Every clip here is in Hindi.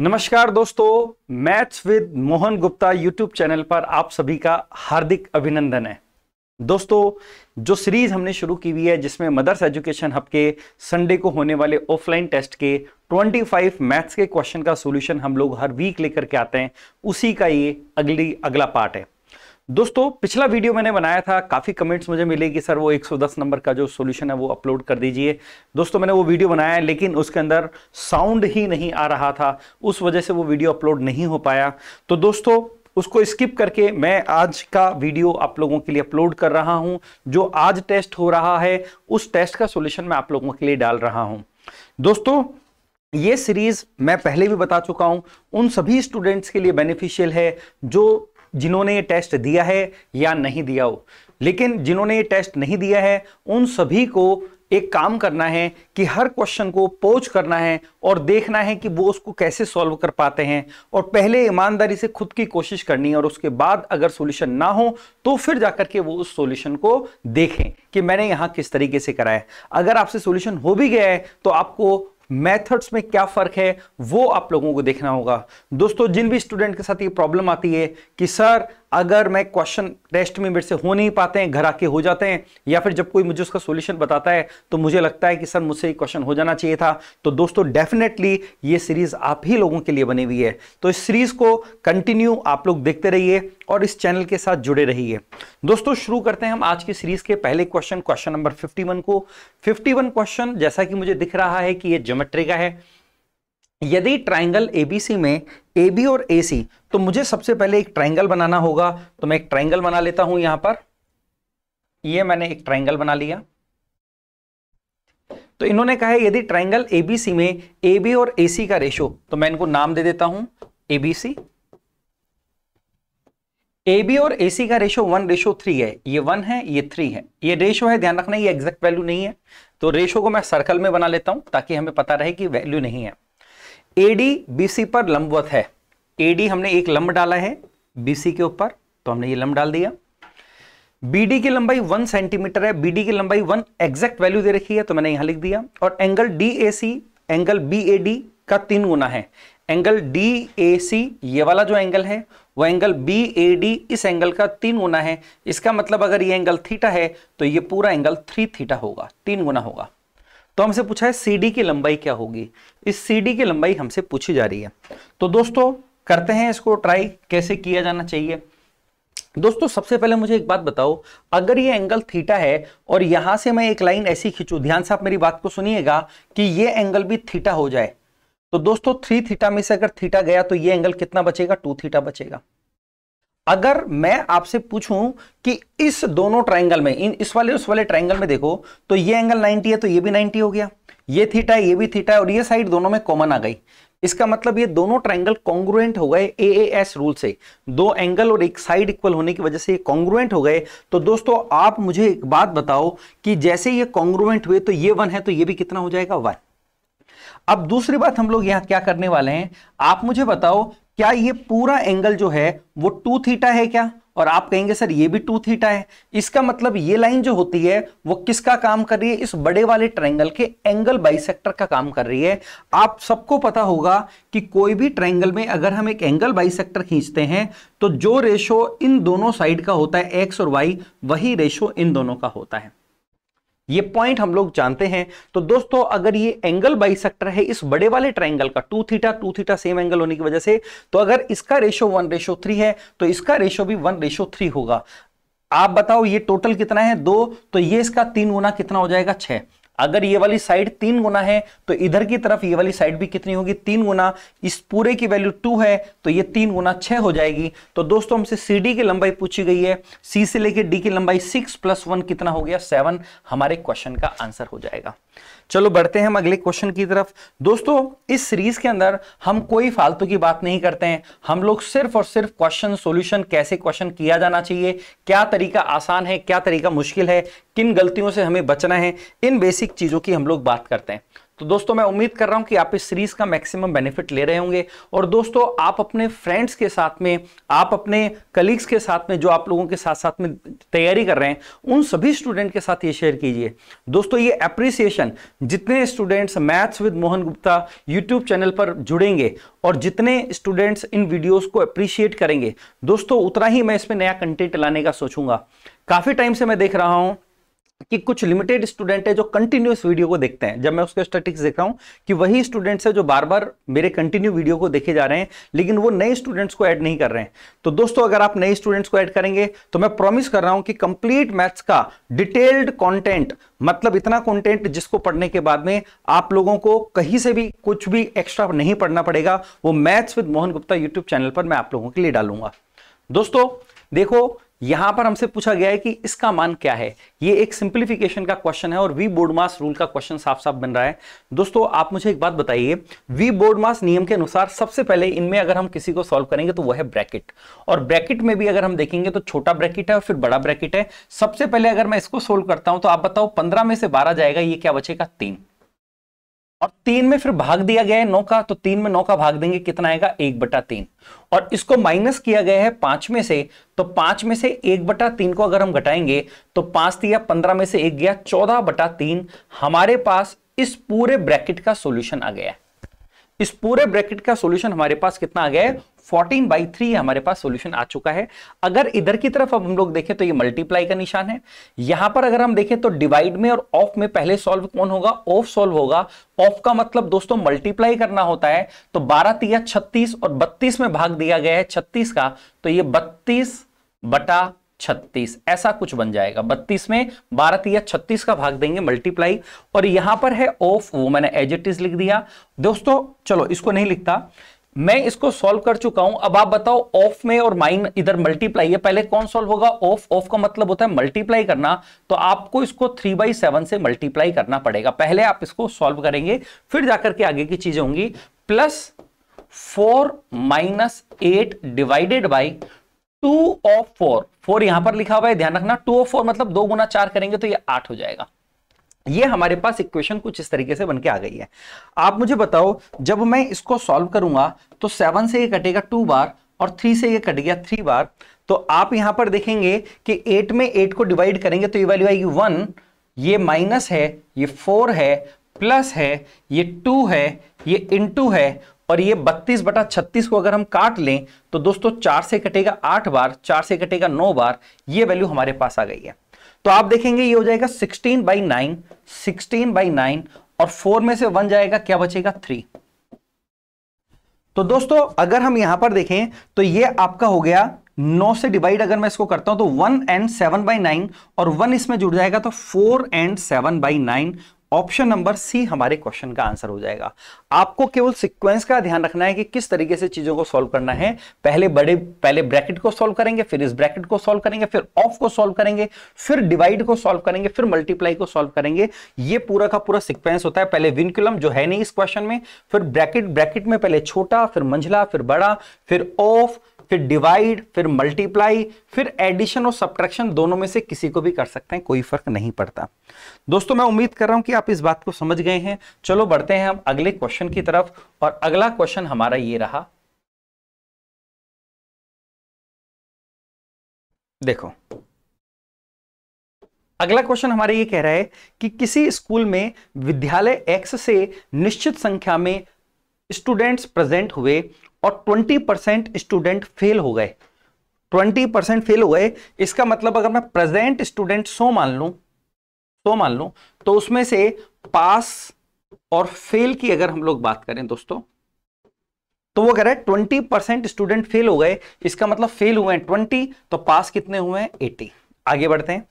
नमस्कार दोस्तों maths with Mohan Gupta YouTube channel पर आप सभी का हार्दिक अभिनंदन है दोस्तों जो सीरीज हमने शुरू की हुई है जिसमें मदर्स एजुकेशन हब के संडे को होने वाले ऑफलाइन टेस्ट के 25 मैथ्स के क्वेश्चन का सॉल्यूशन हम लोग हर वीक लेकर के आते हैं उसी का ये अगली अगला पार्ट है दोस्तों पिछला वीडियो मैंने बनाया था काफ़ी कमेंट्स मुझे मिले कि सर वो 110 नंबर का जो सॉल्यूशन है वो अपलोड कर दीजिए दोस्तों मैंने वो वीडियो बनाया लेकिन उसके अंदर साउंड ही नहीं आ रहा था उस वजह से वो वीडियो अपलोड नहीं हो पाया तो दोस्तों उसको स्किप करके मैं आज का वीडियो आप लोगों के लिए अपलोड कर रहा हूं जो आज टेस्ट हो रहा है उस टेस्ट का सोल्यूशन मैं आप लोगों के लिए डाल रहा हूं दोस्तों ये सीरीज मैं पहले भी बता चुका हूं उन सभी स्टूडेंट्स के लिए बेनिफिशियल है जो जिन्होंने ये टेस्ट दिया है या नहीं दिया हो लेकिन जिन्होंने ये टेस्ट नहीं दिया है उन सभी को एक काम करना है कि हर क्वेश्चन को पोच करना है और देखना है कि वो उसको कैसे सॉल्व कर पाते हैं और पहले ईमानदारी से खुद की कोशिश करनी है और उसके बाद अगर सॉल्यूशन ना हो तो फिर जाकर के वो उस सॉल्यूशन को देखें कि मैंने यहाँ किस तरीके से कराया अगर आपसे सॉल्यूशन हो भी गया है तो आपको मेथड्स में क्या फ़र्क है वो आप लोगों को देखना होगा दोस्तों जिन भी स्टूडेंट के साथ ये प्रॉब्लम आती है कि सर अगर मैं क्वेश्चन टेस्ट में मेरे से हो नहीं पाते हैं घर आके हो जाते हैं या फिर जब कोई मुझे उसका सोल्यूशन बताता है तो मुझे लगता है कि सर मुझसे ये क्वेश्चन हो जाना चाहिए था तो दोस्तों डेफिनेटली ये सीरीज आप ही लोगों के लिए बनी हुई है तो इस सीरीज को कंटिन्यू आप लोग देखते रहिए और इस चैनल के साथ जुड़े रहिए दोस्तों शुरू करते हैं हम आज की सीरीज के पहले क्वेश्चन क्वेश्चन नंबर फिफ्टी को फिफ्टी क्वेश्चन जैसा कि मुझे दिख रहा है कि ये जोमेट्री का है यदि ट्राइंगल एबीसी में ए बी और ए सी तो मुझे सबसे पहले एक ट्राइंगल बनाना होगा तो मैं एक ट्राइंगल बना लेता हूं यहां पर ये मैंने एक ट्राइंगल बना लिया तो इन्होंने कहा है यदि ट्राइंगल एबीसी में ए बी और ए सी का रेशो तो मैं इनको नाम दे देता हूं एबीसी ए बी और ए सी का रेशो वन रेशो थ्री है ये वन है ये थ्री है ये रेशो है ध्यान रखना ये एग्जैक्ट वैल्यू नहीं है तो रेशो को मैं सर्कल में बना लेता हूं ताकि हमें पता रहे कि वैल्यू नहीं है एडी बीसी पर लंबवत है एडी हमने एक लंब डाला है बीसी के ऊपर तो हमने ये लंब डाल दिया बीडी की लंबाई वन सेंटीमीटर है बीडी की लंबाई वन एग्जैक्ट वैल्यू दे रखी है तो मैंने यहां लिख दिया और angle D A C angle B A D का तीन गुना है एंगल डी ए सी ये वाला जो एंगल है वह एंगल बी ए डी इस एंगल का तीन गुना है इसका मतलब अगर ये एंगल थीटा है तो ये पूरा एंगल थ्री थीटा होगा तीन गुना होगा तो हमसे पूछा है सी की लंबाई क्या होगी इस सी की लंबाई हमसे पूछी जा रही है तो दोस्तों करते हैं इसको ट्राई कैसे किया जाना चाहिए दोस्तों सबसे पहले मुझे एक बात बताओ अगर ये एंगल थीटा है और यहां से मैं एक लाइन ऐसी खींचू ध्यान से आप मेरी बात को सुनिएगा कि ये एंगल भी थीटा हो जाए तो दोस्तों थ्री थीटा में से अगर थीटा गया तो ये एंगल कितना बचेगा टू थीटा बचेगा अगर मैं आपसे पूछूं कि इस दोनों ट्राइंगल में इन इस वाले उस वाले ट्राइंगल में देखो तो ये एंगल 90 है तो ये भी 90 हो गया ये थीटा है ये भी थीटा है और ये साइड दोनों में कॉमन आ गई इसका मतलब ये दोनों ट्राइंगल कॉन्ग्रुएंट हो गए ए एस रूल से दो एंगल और एक साइड इक्वल होने की वजह से ये कॉन्ग्रुएंट हो गए तो दोस्तों आप मुझे एक बात बताओ कि जैसे ये कॉन्ग्रुएंट हुए तो ये वन है तो ये भी कितना हो जाएगा वन अब दूसरी बात हम लोग यहां क्या करने वाले हैं आप मुझे बताओ क्या ये पूरा एंगल जो है वो टू थीटा है क्या और आप कहेंगे सर ये भी टू थीटा है इसका मतलब ये लाइन जो होती है वो किसका काम कर रही है इस बड़े वाले ट्रायंगल के एंगल बाइसेक्टर का काम कर रही है आप सबको पता होगा कि कोई भी ट्रायंगल में अगर हम एक एंगल बाइसेक्टर खींचते हैं तो जो रेशो इन दोनों साइड का होता है एक्स और वाई वही रेशो इन दोनों का होता है ये पॉइंट हम लोग जानते हैं तो दोस्तों अगर ये एंगल बाइसेक्टर है इस बड़े वाले ट्रायंगल का two theta two theta same angle होने की वजह से तो अगर इसका रेशो वन रेशो थ्री है तो इसका रेशो भी वन रेशो थ्री होगा आप बताओ ये टोटल कितना है दो तो ये इसका तीन गुना कितना हो जाएगा छह अगर ये वाली साइड तीन गुना है तो इधर की तरफ ये वाली साइड भी कितनी होगी तीन गुना इस पूरे की वैल्यू टू है तो ये तीन गुना छह हो जाएगी तो दोस्तों हमसे सी डी की लंबाई पूछी गई है सी से लेके डी की लंबाई सिक्स प्लस वन कितना हो गया सेवन हमारे क्वेश्चन का आंसर हो जाएगा चलो बढ़ते हैं हम अगले क्वेश्चन की तरफ दोस्तों इस सीरीज के अंदर हम कोई फालतू की बात नहीं करते हैं हम लोग सिर्फ और सिर्फ क्वेश्चन सोल्यूशन कैसे क्वेश्चन किया जाना चाहिए क्या तरीका आसान है क्या तरीका मुश्किल है किन गलतियों से हमें बचना है इन बेसिक चीजों की हम लोग बात करते हैं तो दोस्तों मैं उम्मीद कर रहा हूं कि आप इस सीरीज का मैक्सिमम बेनिफिट ले रहे होंगे और दोस्तों आप अपने फ्रेंड्स के साथ में आप अपने कलीग्स के साथ में जो आप लोगों के साथ साथ में तैयारी कर रहे हैं उन सभी स्टूडेंट के साथ ये शेयर कीजिए दोस्तों ये अप्रिसिएशन जितने students maths with Mohan Gupta YouTube channel पर जुड़ेंगे और जितने स्टूडेंट्स इन वीडियोज को अप्रिशिएट करेंगे दोस्तों उतना ही मैं इसमें नया कंटेंट लाने का सोचूंगा काफी टाइम से मैं देख रहा हूं कि कुछ लिमिटेड स्टूडेंट है जो कंटिन्यूस वीडियो को देखते हैं जब मैं उसके स्टेटिक्स देख रहा हूं कि वही स्टूडेंट्स है जो बार बार मेरे कंटिन्यू वीडियो को देखे जा रहे हैं लेकिन वो नए स्टूडेंट्स को ऐड नहीं कर रहे हैं तो दोस्तों अगर आप नए स्टूडेंट्स को ऐड करेंगे तो मैं प्रॉमिस कर रहा हूं कि कंप्लीट मैथ्स का डिटेल्ड कॉन्टेंट मतलब इतना कॉन्टेंट जिसको पढ़ने के बाद में आप लोगों को कहीं से भी कुछ भी एक्स्ट्रा नहीं पढ़ना पड़ेगा वो maths with Mohan Gupta YouTube channel पर मैं आप लोगों के लिए डालूंगा दोस्तों देखो यहां पर हमसे पूछा गया है कि इसका मान क्या है ये एक सिंप्लीफिकेशन का क्वेश्चन है और वी बोर्ड मास रूल का क्वेश्चन साफ साफ बन रहा है दोस्तों आप मुझे एक बात बताइए वी बोर्ड मास नियम के अनुसार सबसे पहले इनमें अगर हम किसी को सॉल्व करेंगे तो वह है ब्रैकेट और ब्रैकेट में भी अगर हम देखेंगे तो छोटा ब्रैकेट है और फिर बड़ा ब्रैकेट है सबसे पहले अगर मैं इसको सोल्व करता हूं तो आप बताओ पंद्रह में से बारह जाएगा ये क्या बचेगा तीन और तीन में फिर भाग दिया गया है नौ का तो तीन में नौ का भाग देंगे कितना आएगा एक बटा तीन और इसको माइनस किया गया है पांच में से तो पांच में से एक बटा तीन को अगर हम घटाएंगे तो पांच दिया पंद्रह में से एक गया चौदह बटा तीन हमारे पास इस पूरे ब्रैकेट का सोल्यूशन आ गया इस पूरे ब्रैकेट का सोल्यूशन हमारे पास कितना आ गया है 14 बाई थ्री हमारे पास सॉल्यूशन आ चुका है अगर इधर की तरफ अब हम लोग देखें तो ये मल्टीप्लाई का निशान है यहां पर अगर हम देखें तो डिवाइड में और ऑफ में पहले सॉल्व कौन होगा ऑफ सॉल्व होगा ऑफ का मतलब दोस्तों मल्टीप्लाई करना होता है तो बारह तीया छत्तीस और बत्तीस में भाग दिया गया है छत्तीस का तो ये बत्तीस बटा छत्तीस ऐसा कुछ बन जाएगा बत्तीस में बारह तीया छत्तीस का भाग देंगे मल्टीप्लाई और यहां पर है ऑफ वो मैंने एज इट इज लिख दिया दोस्तों चलो इसको नहीं लिखता मैं इसको सॉल्व कर चुका हूं अब आप बताओ ऑफ में और माइन इधर मल्टीप्लाई है पहले कौन सॉल्व होगा ऑफ ऑफ का मतलब होता है मल्टीप्लाई करना तो आपको इसको थ्री बाई सेवन से मल्टीप्लाई करना पड़ेगा पहले आप इसको सॉल्व करेंगे फिर जाकर के आगे की चीजें होंगी plus four minus eight divided by two of four four यहां पर लिखा हुआ है ध्यान रखना टू ऑफ फोर मतलब दो गुना चार करेंगे तो ये आठ हो जाएगा ये हमारे पास इक्वेशन कुछ इस तरीके से बन के आ गई है आप मुझे बताओ जब मैं इसको सॉल्व करूंगा तो सेवन से ये कटेगा टू बार और थ्री से ये कट गया थ्री बार तो आप यहां पर देखेंगे कि एट में एट को डिवाइड करेंगे तो ये वैल्यू आएगी वन ये माइनस है ये फोर है प्लस है ये टू है ये इनटू है और ये 32 बटा 36 को अगर हम काट लें तो दोस्तों चार से कटेगा आठ बार चार से कटेगा नौ बार ये वैल्यू हमारे पास आ गई है तो आप देखेंगे ये हो जाएगा sixteen by nine sixteen by nine और फोर में से वन जाएगा क्या बचेगा थ्री तो दोस्तों अगर हम यहां पर देखें तो ये आपका हो गया नौ से डिवाइड अगर मैं इसको करता हूं तो one and seven by nine और वन इसमें जुड़ जाएगा तो four and seven by nine option number C हमारे क्वेश्चन का आंसर हो जाएगा आपको केवल सीक्वेंस का ध्यान रखना है कि किस तरीके से चीजों को सॉल्व करना है पहले बड़े पहले ब्रैकेट को सॉल्व करेंगे फिर इस ब्रैकेट को सॉल्व करेंगे फिर ऑफ को सॉल्व करेंगे फिर डिवाइड को सॉल्व करेंगे फिर मल्टीप्लाई को सॉल्व करेंगे ये पूरा का पूरा सिक्वेंस होता है पहले विनकुलम जो है नहीं इस क्वेश्चन में फिर ब्रैकेट ब्रैकेट में पहले छोटा फिर मंझला फिर बड़ा फिर ऑफ फिर डिवाइड फिर मल्टीप्लाई फिर एडिशन और सब्ट्रैक्शन दोनों में से किसी को भी कर सकते हैं कोई फर्क नहीं पड़ता दोस्तों मैं उम्मीद कर रहा हूं कि आप इस बात को समझ गए हैं चलो बढ़ते हैं हम अगले क्वेश्चन की तरफ और अगला क्वेश्चन हमारा ये रहा देखो अगला क्वेश्चन हमारे ये कह रहा है कि किसी स्कूल में विद्यालय एक्स से निश्चित संख्या में स्टूडेंट्स प्रेजेंट हुए और 20 परसेंट स्टूडेंट फेल हो गए 20 परसेंट फेल हो गए इसका मतलब अगर मैं प्रेजेंट स्टूडेंट सो मान लू सो मान लू तो उसमें से पास और फेल की अगर हम लोग बात करें दोस्तों तो वो कह रहा है ट्वेंटी परसेंट स्टूडेंट फेल हो गए इसका मतलब फेल हुए हैं ट्वेंटी तो पास कितने हुए हैं एटी आगे बढ़ते हैं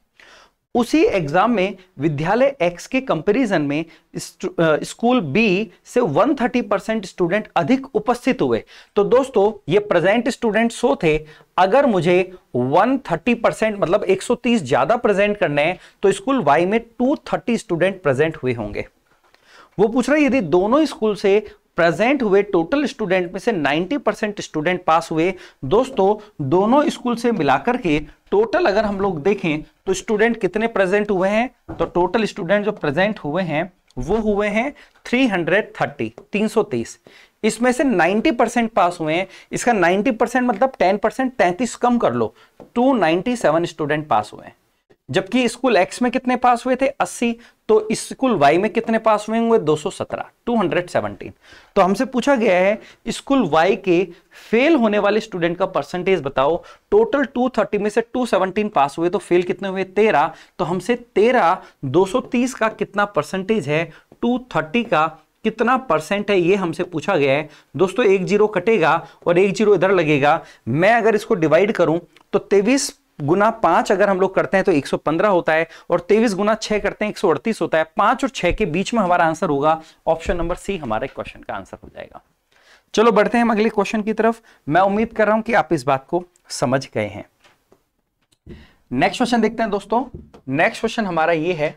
उसी एग्जाम में विद्यालय एक्स के कंपैरिजन में स्कूल बी से 130 परसेंट स्टूडेंट अधिक उपस्थित हुए तो दोस्तों ये प्रेजेंट स्टूडेंट सो थे अगर मुझे 130 परसेंट मतलब 130 ज्यादा प्रेजेंट करने हैं तो स्कूल वाई में 230 स्टूडेंट प्रेजेंट हुए होंगे वो पूछ रहे यदि दोनों स्कूल से प्रेजेंट हुए टोटल स्टूडेंट में से 90 परसेंट स्टूडेंट पास हुए दोस्तों दोनों स्कूल से मिलाकर के टोटल अगर हम लोग देखें तो स्टूडेंट कितने प्रेजेंट हुए हैं तो टोटल स्टूडेंट जो प्रेजेंट हुए हैं वो हुए हैं 330 330 इसमें से 90 परसेंट पास हुए हैं इसका 90 परसेंट मतलब 10 परसेंट तैंतीस कम कर लो टू स्टूडेंट पास हुए हैं जबकि स्कूल एक्स में कितने पास हुए थे 80 तो स्कूल वाई में कितने पास हुए हुए 217 217 तो हमसे पूछा गया है स्कूल वाई के फेल होने वाले स्टूडेंट का परसेंटेज बताओ टोटल 230 में से 217 पास हुए तो फेल कितने हुए 13 तो हमसे 13 230 का कितना परसेंटेज है 230 का कितना परसेंट है ये हमसे पूछा गया है दोस्तों एक जीरो कटेगा और एक जीरो इधर लगेगा मैं अगर इसको डिवाइड करूं तो तेईस गुना पांच अगर हम लोग करते हैं तो 115 होता है और तेईस गुना छह करते हैं एक होता है पांच और छह के बीच में हमारा आंसर होगा ऑप्शन नंबर सी हमारे क्वेश्चन का आंसर हो जाएगा चलो बढ़ते हैं हम अगले क्वेश्चन की तरफ मैं उम्मीद कर रहा हूं कि आप इस बात को समझ गए हैं नेक्स्ट क्वेश्चन देखते हैं दोस्तों नेक्स्ट क्वेश्चन हमारा ये है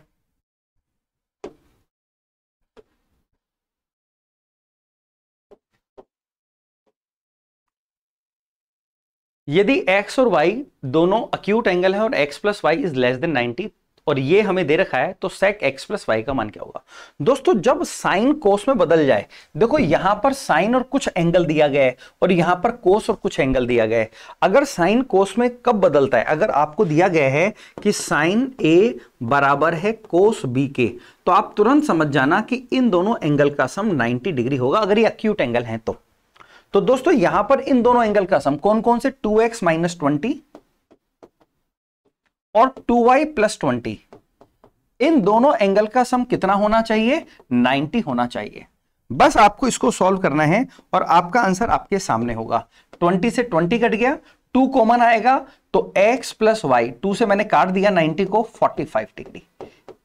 यदि x और y दोनों अक्यूट एंगल है और x plus y is less than 90 और ये हमें दे रखा है तो sec x प्लस वाई का मान क्या होगा दोस्तों जब साइन कोस में बदल जाए देखो यहां पर साइन और कुछ एंगल दिया गया है और यहां पर कोस और कुछ एंगल दिया गया है अगर साइन कोस में कब बदलता है अगर आपको दिया गया है कि साइन ए बराबर है कोस बी के तो आप तुरंत समझ जाना कि इन दोनों एंगल का सम 90 डिग्री होगा अगर ये अक्यूट एंगल है तो तो दोस्तों यहां पर इन दोनों एंगल का सम कौन कौन से टू एक्स माइनस ट्वेंटी और टू वाई प्लस ट्वेंटी इन दोनों एंगल का सम कितना होना चाहिए 90 होना चाहिए बस आपको इसको सॉल्व करना है और आपका आंसर आपके सामने होगा 20 से 20 कट गया 2 कॉमन आएगा तो x प्लस वाई टू से मैंने काट दिया 90 को 45 डिग्री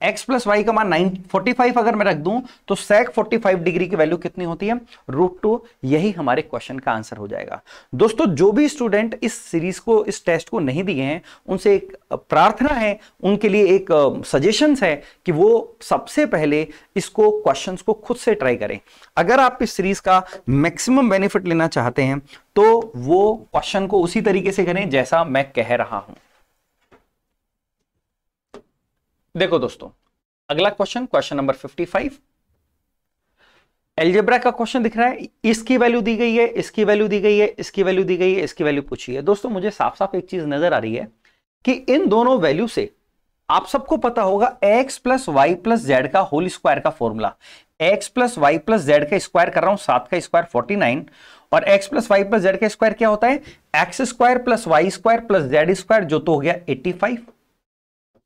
एक्स प्लस वाई का मान नाइन फोर्टी फाइव अगर मैं रख दूं तो sec फोर्टी फाइव डिग्री की वैल्यू कितनी होती है रूट टू यही हमारे क्वेश्चन का आंसर हो जाएगा दोस्तों जो भी स्टूडेंट इस सीरीज को इस टेस्ट को नहीं दिए हैं उनसे एक प्रार्थना है उनके लिए एक सजेशंस है कि वो सबसे पहले इसको क्वेश्चन को खुद से ट्राई करें अगर आप इस सीरीज का मैक्सिमम बेनिफिट लेना चाहते हैं तो वो क्वेश्चन को उसी तरीके से करें जैसा मैं कह रहा हूं देखो दोस्तों अगला क्वेश्चन क्वेश्चन नंबर 55 एलजेब्रा का क्वेश्चन दिख रहा है इसकी वैल्यू दी गई है इसकी वैल्यू दी गई है इसकी वैल्यू दी गई है इसकी वैल्यू पूछी है दोस्तों मुझे साफ साफ एक चीज नजर आ रही है कि इन दोनों वैल्यू से आप सबको पता होगा x plus y plus z का होल स्क्वायर का formula x plus y plus z का स्क्वायर कर रहा हूं सात का स्क्वायर फोर्टी नाइन और x plus y plus z का स्क्वायर क्या होता है x square plus y square plus z square जो तो हो गया eighty five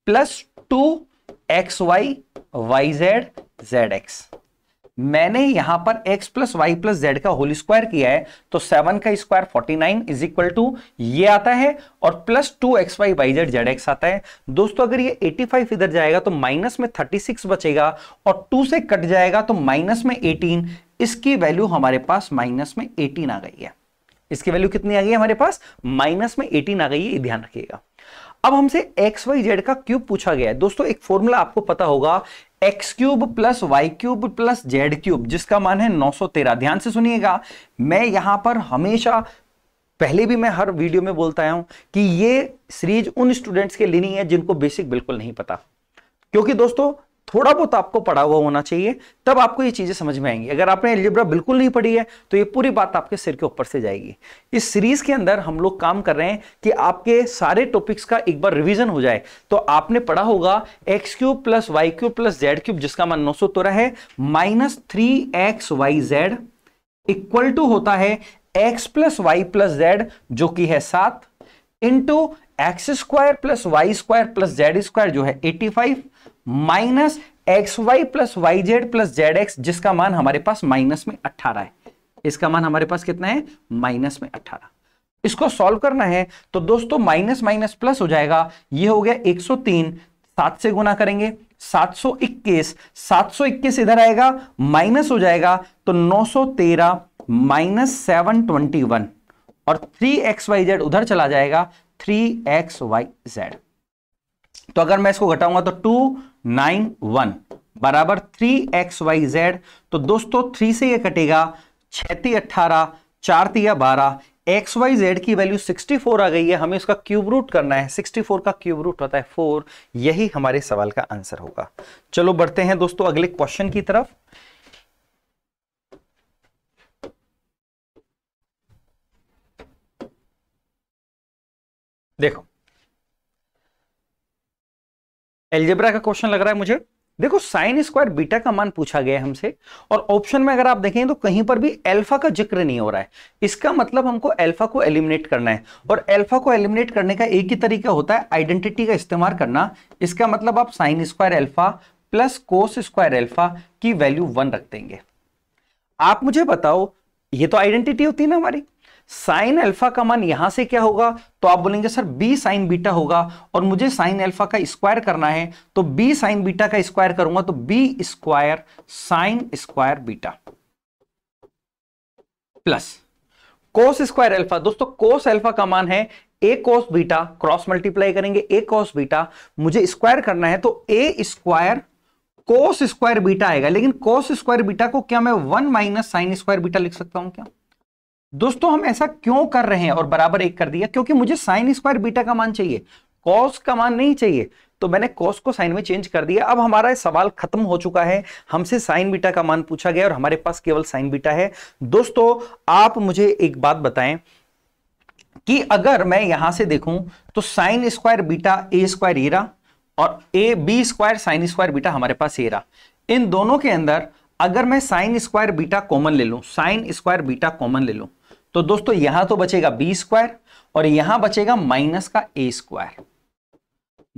plus two x y y z z x मैंने यहां पर x plus y plus z का होल स्क्वायर किया है तो 7 का square 49 nine is equal to ये आता है और plus two x y y z z x आता है दोस्तों अगर ये 85 इधर जाएगा तो माइनस में 36 बचेगा और 2 से कट जाएगा तो माइनस में 18 इसकी वैल्यू हमारे पास माइनस में 18 आ गई है इसकी वैल्यू कितनी आ गई हमारे पास माइनस में एटीन आ गई है ध्यान रखिएगा अब हमसे एक्स वाई जेड का क्यूब पूछा गया है दोस्तों एक फॉर्मूला आपको पता होगा x cube plus y cube plus z cube जिसका मान है 913 ध्यान से सुनिएगा मैं यहां पर हमेशा पहले भी मैं हर वीडियो में बोलता आया हूं कि ये सीरीज उन स्टूडेंट्स के लिए नहीं है जिनको बेसिक बिल्कुल नहीं पता क्योंकि दोस्तों थोड़ा बहुत आपको पढ़ा हुआ होना चाहिए तब आपको ये चीज़ें समझ में आएंगी अगर आपने एलजेब्रा बिल्कुल नहीं पढ़ी है तो ये पूरी बात आपके सिर के ऊपर से जाएगी इस सीरीज के अंदर हम लोग काम कर रहे हैं कि आपके सारे टॉपिक्स का एक बार रिवीजन हो जाए तो आपने पढ़ा होगा x cube plus y cube plus z cube जिसका मान नौ सौ तेरह है minus three x y z equal to होता है x plus y plus z जो कि है सात into x square plus y square plus z square जो है eighty five minus x y plus y z plus z x जिसका मान हमारे पास माइनस में अट्ठारह है इसका मान हमारे पास कितना है माइनस में अट्ठारह इसको सॉल्व करना है तो दोस्तों माइनस माइनस प्लस हो जाएगा ये हो गया 103 सात से गुना करेंगे 721 721 इधर आएगा माइनस हो जाएगा तो 913 माइनस सेवन ट्वेंटी वन और थ्री एक्स वाई जेड उधर चला जाएगा थ्री एक्स वाई जेड तो अगर मैं इसको घटाऊंगा तो टू नाइन वन बराबर थ्री एक्स वाई जेड तो दोस्तों थ्री से ये कटेगा छत्ती अट्ठारह चार तिया बारह एक्स वाई जेड की वैल्यू 64 आ गई है हमें उसका क्यूब रूट करना है 64 का क्यूब रूट होता है 4 यही हमारे सवाल का आंसर होगा चलो बढ़ते हैं दोस्तों अगले क्वेश्चन की तरफ देखो एल्जेब्रा का क्वेश्चन लग रहा है मुझे देखो साइन स्क्वायर बीटा का मान पूछा गया है हमसे और ऑप्शन में अगर आप देखें तो कहीं पर भी अल्फा का जिक्र नहीं हो रहा है इसका मतलब हमको अल्फा को एलिमिनेट करना है और अल्फा को एलिमिनेट करने का एक ही तरीका होता है आइडेंटिटी का इस्तेमाल करना इसका मतलब आप sine square alpha plus cos square alpha की वैल्यू वन रख देंगे आप मुझे बताओ ये तो आइडेंटिटी होती है ना हमारी साइन अल्फा का मान यहां से क्या होगा तो आप बोलेंगे सर बी साइन बीटा होगा और मुझे साइन अल्फा का स्क्वायर करना है तो बी साइन बीटा का स्क्वायर करूंगा तो B square sine square beta plus cos square alpha दोस्तों कोस अल्फा का मान है A cos beta cross multiply करेंगे ए कोस बीटा मुझे स्क्वायर करना है तो A square cos square beta आएगा लेकिन कोस स्क्वायर बीटा को क्या मैं one minus sine square beta लिख सकता हूं क्या दोस्तों हम ऐसा क्यों कर रहे हैं और बराबर एक कर दिया क्योंकि मुझे साइन स्क्वायर बीटा का मान चाहिए कॉस का मान नहीं चाहिए तो मैंने कॉस को साइन में चेंज कर दिया अब हमारा सवाल खत्म हो चुका है हमसे साइन बीटा का मान पूछा गया और हमारे पास केवल साइन बीटा है दोस्तों आप मुझे एक बात बताएं कि अगर मैं यहां से देखूं तो sine square beta A square एरा और A B square sine square beta हमारे पास एरा इन दोनों के अंदर अगर मैं साइन स्क्वायर बीटा कॉमन ले लू साइन स्क्वायर बीटा कॉमन ले लू तो दोस्तों यहां तो बचेगा बी स्क्वायर और यहां बचेगा माइनस का ए स्क्वायर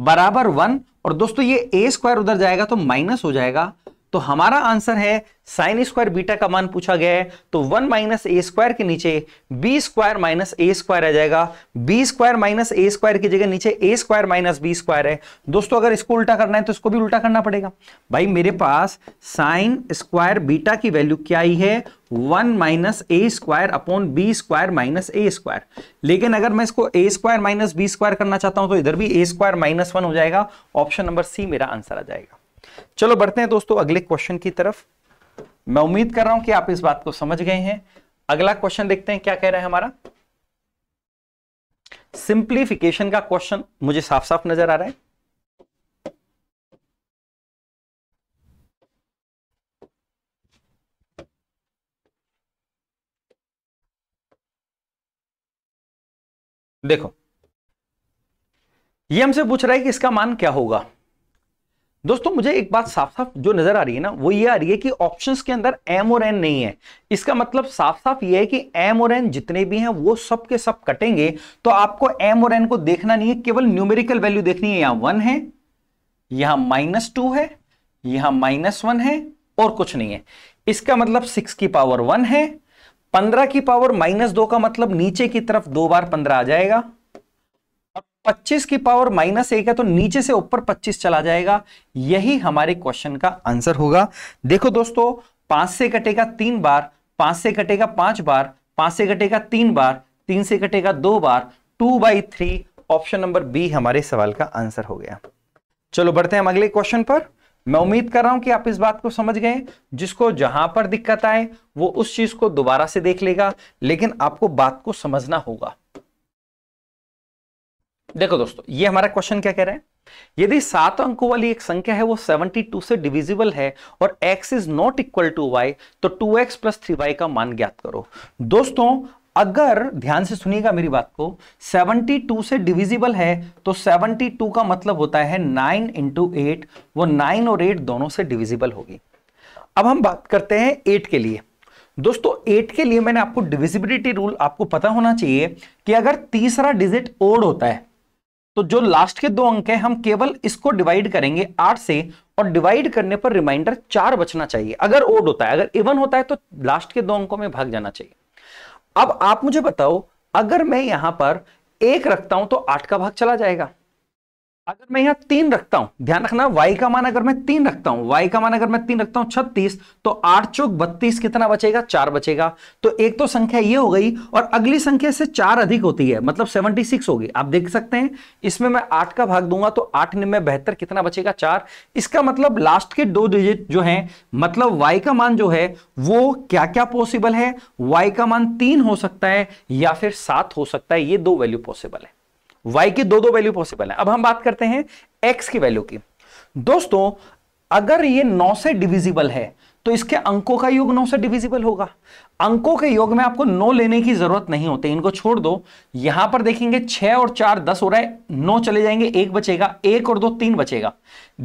बराबर वन और दोस्तों ये ए स्क्वायर उधर जाएगा तो माइनस हो जाएगा तो हमारा आंसर है साइन स्क्वायर बीटा का मान पूछा गया है तो वन माइनस ए स्क्वायर के नीचे B square minus A square आ जाएगा B square minus A square की जगह नीचे A square minus B square है दोस्तों अगर इसको उल्टा करना है तो इसको भी उल्टा करना पड़ेगा भाई मेरे पास साइन स्क्वायर बीटा की वैल्यू क्या आई है one minus A square upon B square minus A square लेकिन अगर मैं इसको A square minus B square करना चाहता हूं तो इधर भी ए स्क्वायर माइनस वन हो जाएगा ऑप्शन नंबर सी मेरा आंसर आ जाएगा चलो बढ़ते हैं दोस्तों अगले क्वेश्चन की तरफ मैं उम्मीद कर रहा हूं कि आप इस बात को समझ गए हैं अगला क्वेश्चन देखते हैं क्या कह रहा है हमारा सिंप्लीफिकेशन का क्वेश्चन मुझे साफ साफ नजर आ रहा है देखो ये हमसे पूछ रहा है कि इसका मान क्या होगा दोस्तों मुझे एक बात साफ साफ जो नजर आ रही है ना वो ये आ रही है कि ऑप्शंस के अंदर एम और एन नहीं है इसका मतलब साफ साफ ये है कि एम और एन जितने भी हैं वो सब के सब कटेंगे तो आपको एम और एन को देखना नहीं है केवल न्यूमेरिकल वैल्यू देखनी है यहां वन है यहां माइनस टू है यहां माइनस वन है और कुछ नहीं है इसका मतलब सिक्स की पावर वन है पंद्रह की पावर माइनस दो का मतलब नीचे की तरफ दो बार पंद्रह आ जाएगा 25 की पावर माइनस एक है तो नीचे से ऊपर 25 चला जाएगा यही हमारे क्वेश्चन का आंसर होगा देखो दोस्तों पांच से कटेगा तीन बार पांच से कटेगा पांच बार पांच से कटेगा तीन बार तीन से कटेगा दो बार two by three option number B हमारे सवाल का आंसर हो गया चलो बढ़ते हैं हम अगले क्वेश्चन पर मैं उम्मीद कर रहा हूं कि आप इस बात को समझ गए जिसको जहां पर दिक्कत आए वो उस चीज को दोबारा से देख लेगा लेकिन आपको बात को समझना होगा देखो दोस्तों ये हमारा क्वेश्चन क्या कह रहा है यदि सात अंकों वाली एक संख्या है वो 72 से डिविजिबल है और x is not equal to y तो 2x एक्स प्लस का मान ज्ञात करो दोस्तों अगर ध्यान से सुनिएगा मेरी बात को 72 से डिविजिबल है तो 72 का मतलब होता है 9 इंटू एट वो 9 और 8 दोनों से डिविजिबल होगी अब हम बात करते हैं 8 के लिए दोस्तों एट के लिए मैंने आपको डिविजिबिलिटी रूल आपको पता होना चाहिए कि अगर तीसरा डिजिट ओड होता है तो जो लास्ट के दो अंक हैं हम केवल इसको डिवाइड करेंगे आठ से और डिवाइड करने पर रिमाइंडर चार बचना चाहिए अगर ओड होता है अगर इवन होता है तो लास्ट के दो अंकों में भाग जाना चाहिए अब आप मुझे बताओ अगर मैं यहां पर एक रखता हूं तो आठ का भाग चला जाएगा अगर मैं यहाँ तीन रखता हूं ध्यान रखना y का मान अगर मैं तीन रखता हूं y का मान अगर मैं तीन रखता हूं छत्तीस तो आठ चौक बत्तीस कितना बचेगा चार बचेगा तो एक तो संख्या ये हो गई और अगली संख्या से चार अधिक होती है मतलब सेवनटी सिक्स होगी आप देख सकते हैं इसमें मैं आठ का भाग दूंगा तो आठ में बेहतर कितना बचेगा चार इसका मतलब लास्ट के दो डिजिट जो है मतलब वाई का मान जो है वो क्या क्या पॉसिबल है वाई का मान तीन हो सकता है या फिर सात हो सकता है ये दो वैल्यू पॉसिबल है वाई की दो दो वैल्यू पॉसिबल है अब हम बात करते हैं एक्स की वैल्यू की दोस्तों अगर ये नौ से डिविजिबल है तो इसके अंकों का योग नौ से डिविजिबल होगा अंकों के योग में आपको नौ लेने की जरूरत नहीं होती इनको छोड़ दो यहां पर देखेंगे छह और चार दस हो रहा है नौ चले जाएंगे एक बचेगा एक और दो तीन बचेगा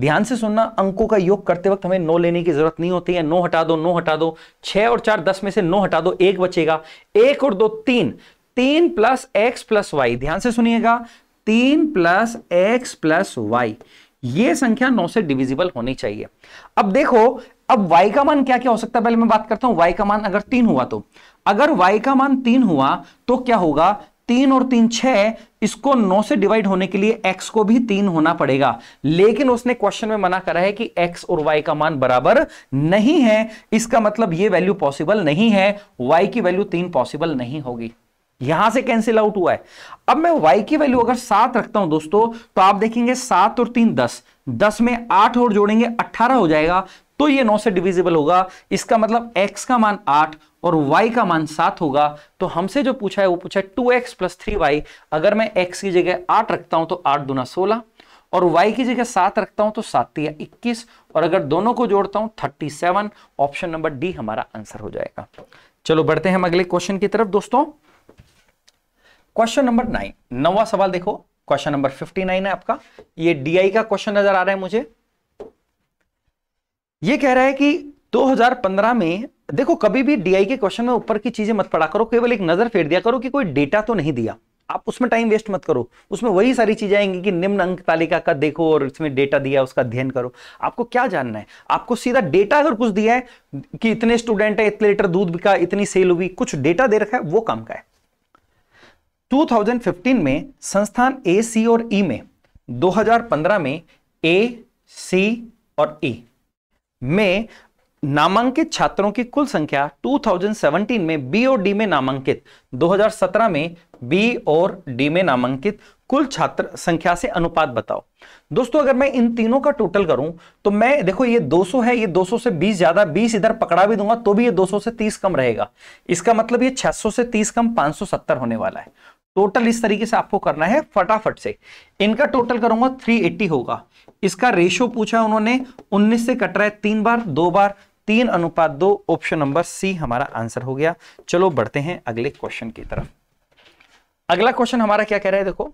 ध्यान से सुनना अंकों का योग करते वक्त हमें नौ लेने की जरूरत नहीं होती है नौ हटा दो नौ हटा दो छह और चार दस में से नौ हटा दो एक बचेगा एक और दो तीन तीन प्लस एक्स प्लस वाई ध्यान से सुनिएगा तीन प्लस एक्स प्लस वाई ये संख्या नौ से डिविजिबल होनी चाहिए अब देखो अब y का मान क्या क्या हो सकता है पहले मैं बात करता हूं y का मान अगर तीन हुआ तो अगर y का मान तीन हुआ तो क्या होगा तीन और तीन छह इसको नौ से डिवाइड होने के लिए x को भी तीन होना पड़ेगा लेकिन उसने क्वेश्चन में मना करा है कि x और y का मान बराबर नहीं है इसका मतलब ये वैल्यू पॉसिबल नहीं है y की वैल्यू तीन पॉसिबल नहीं होगी यहां से कैंसिल आउट हुआ है अब मैं वाई की वैल्यू अगर सात रखता हूं दोस्तों तो आप देखेंगे सात और तीन दस दस में आठ और जोड़ेंगे अट्ठारह हो जाएगा तो ये नौ से डिविजिबल होगा इसका मतलब एक्स का मान आठ और y का मान सात होगा तो हमसे जो पूछा है वो पूछा है two x plus three y अगर मैं x की जगह आठ रखता हूं तो आठ दुना सोलह और y की जगह सात रखता हूं तो सात या इक्कीस और अगर दोनों को जोड़ता हूं thirty seven option number D हमारा आंसर हो जाएगा चलो बढ़ते हैं हम अगले क्वेश्चन की तरफ दोस्तों क्वेश्चन नंबर नाइन नवा सवाल देखो क्वेश्चन नंबर फिफ्टी नाइन है आपका ये डीआई का क्वेश्चन नजर आ रहा है मुझे ये कह रहा है कि 2015 में देखो कभी भी डीआई के क्वेश्चन में ऊपर की चीजें मत पढ़ा करो केवल एक नजर फेर दिया करो कि कोई डेटा तो नहीं दिया आप उसमें टाइम वेस्ट मत करो उसमें वही सारी चीजें आएंगी कि निम्न अंक तालिका का देखो और इसमें डेटा दिया उसका अध्ययन करो आपको क्या जानना है आपको सीधा डेटा अगर कुछ दिया है कि इतने स्टूडेंट है इतने लीटर दूध बिका इतनी सेल हुई कुछ डेटा दे रखा है वो काम का है 2015 में संस्थान ए सी और ई e में 2015 में ए सी और ई e में नामांकित छात्रों की कुल संख्या 2017 में बी और डी में नामांकित 2017 में बी और डी में नामांकित कुल छात्र संख्या से अनुपात बताओ दोस्तों अगर मैं इन तीनों का टोटल करूं तो मैं देखो ये 200 है ये 200 से 20 ज्यादा 20 इधर पकड़ा भी दूंगा तो भी ये 200 से 30 कम रहेगा इसका मतलब ये 600 से 30 कम 570 होने वाला है टोटल इस तरीके से आपको करना है फटाफट से इनका टोटल करूंगा 380 होगा इसका रेशियो पूछा है उन्होंने 19 से कट रहा है तीन बार दो बार तीन अनुपात दो ऑप्शन नंबर सी हमारा आंसर हो गया चलो बढ़ते हैं अगले क्वेश्चन की तरफ अगला क्वेश्चन हमारा क्या कह रहा है देखो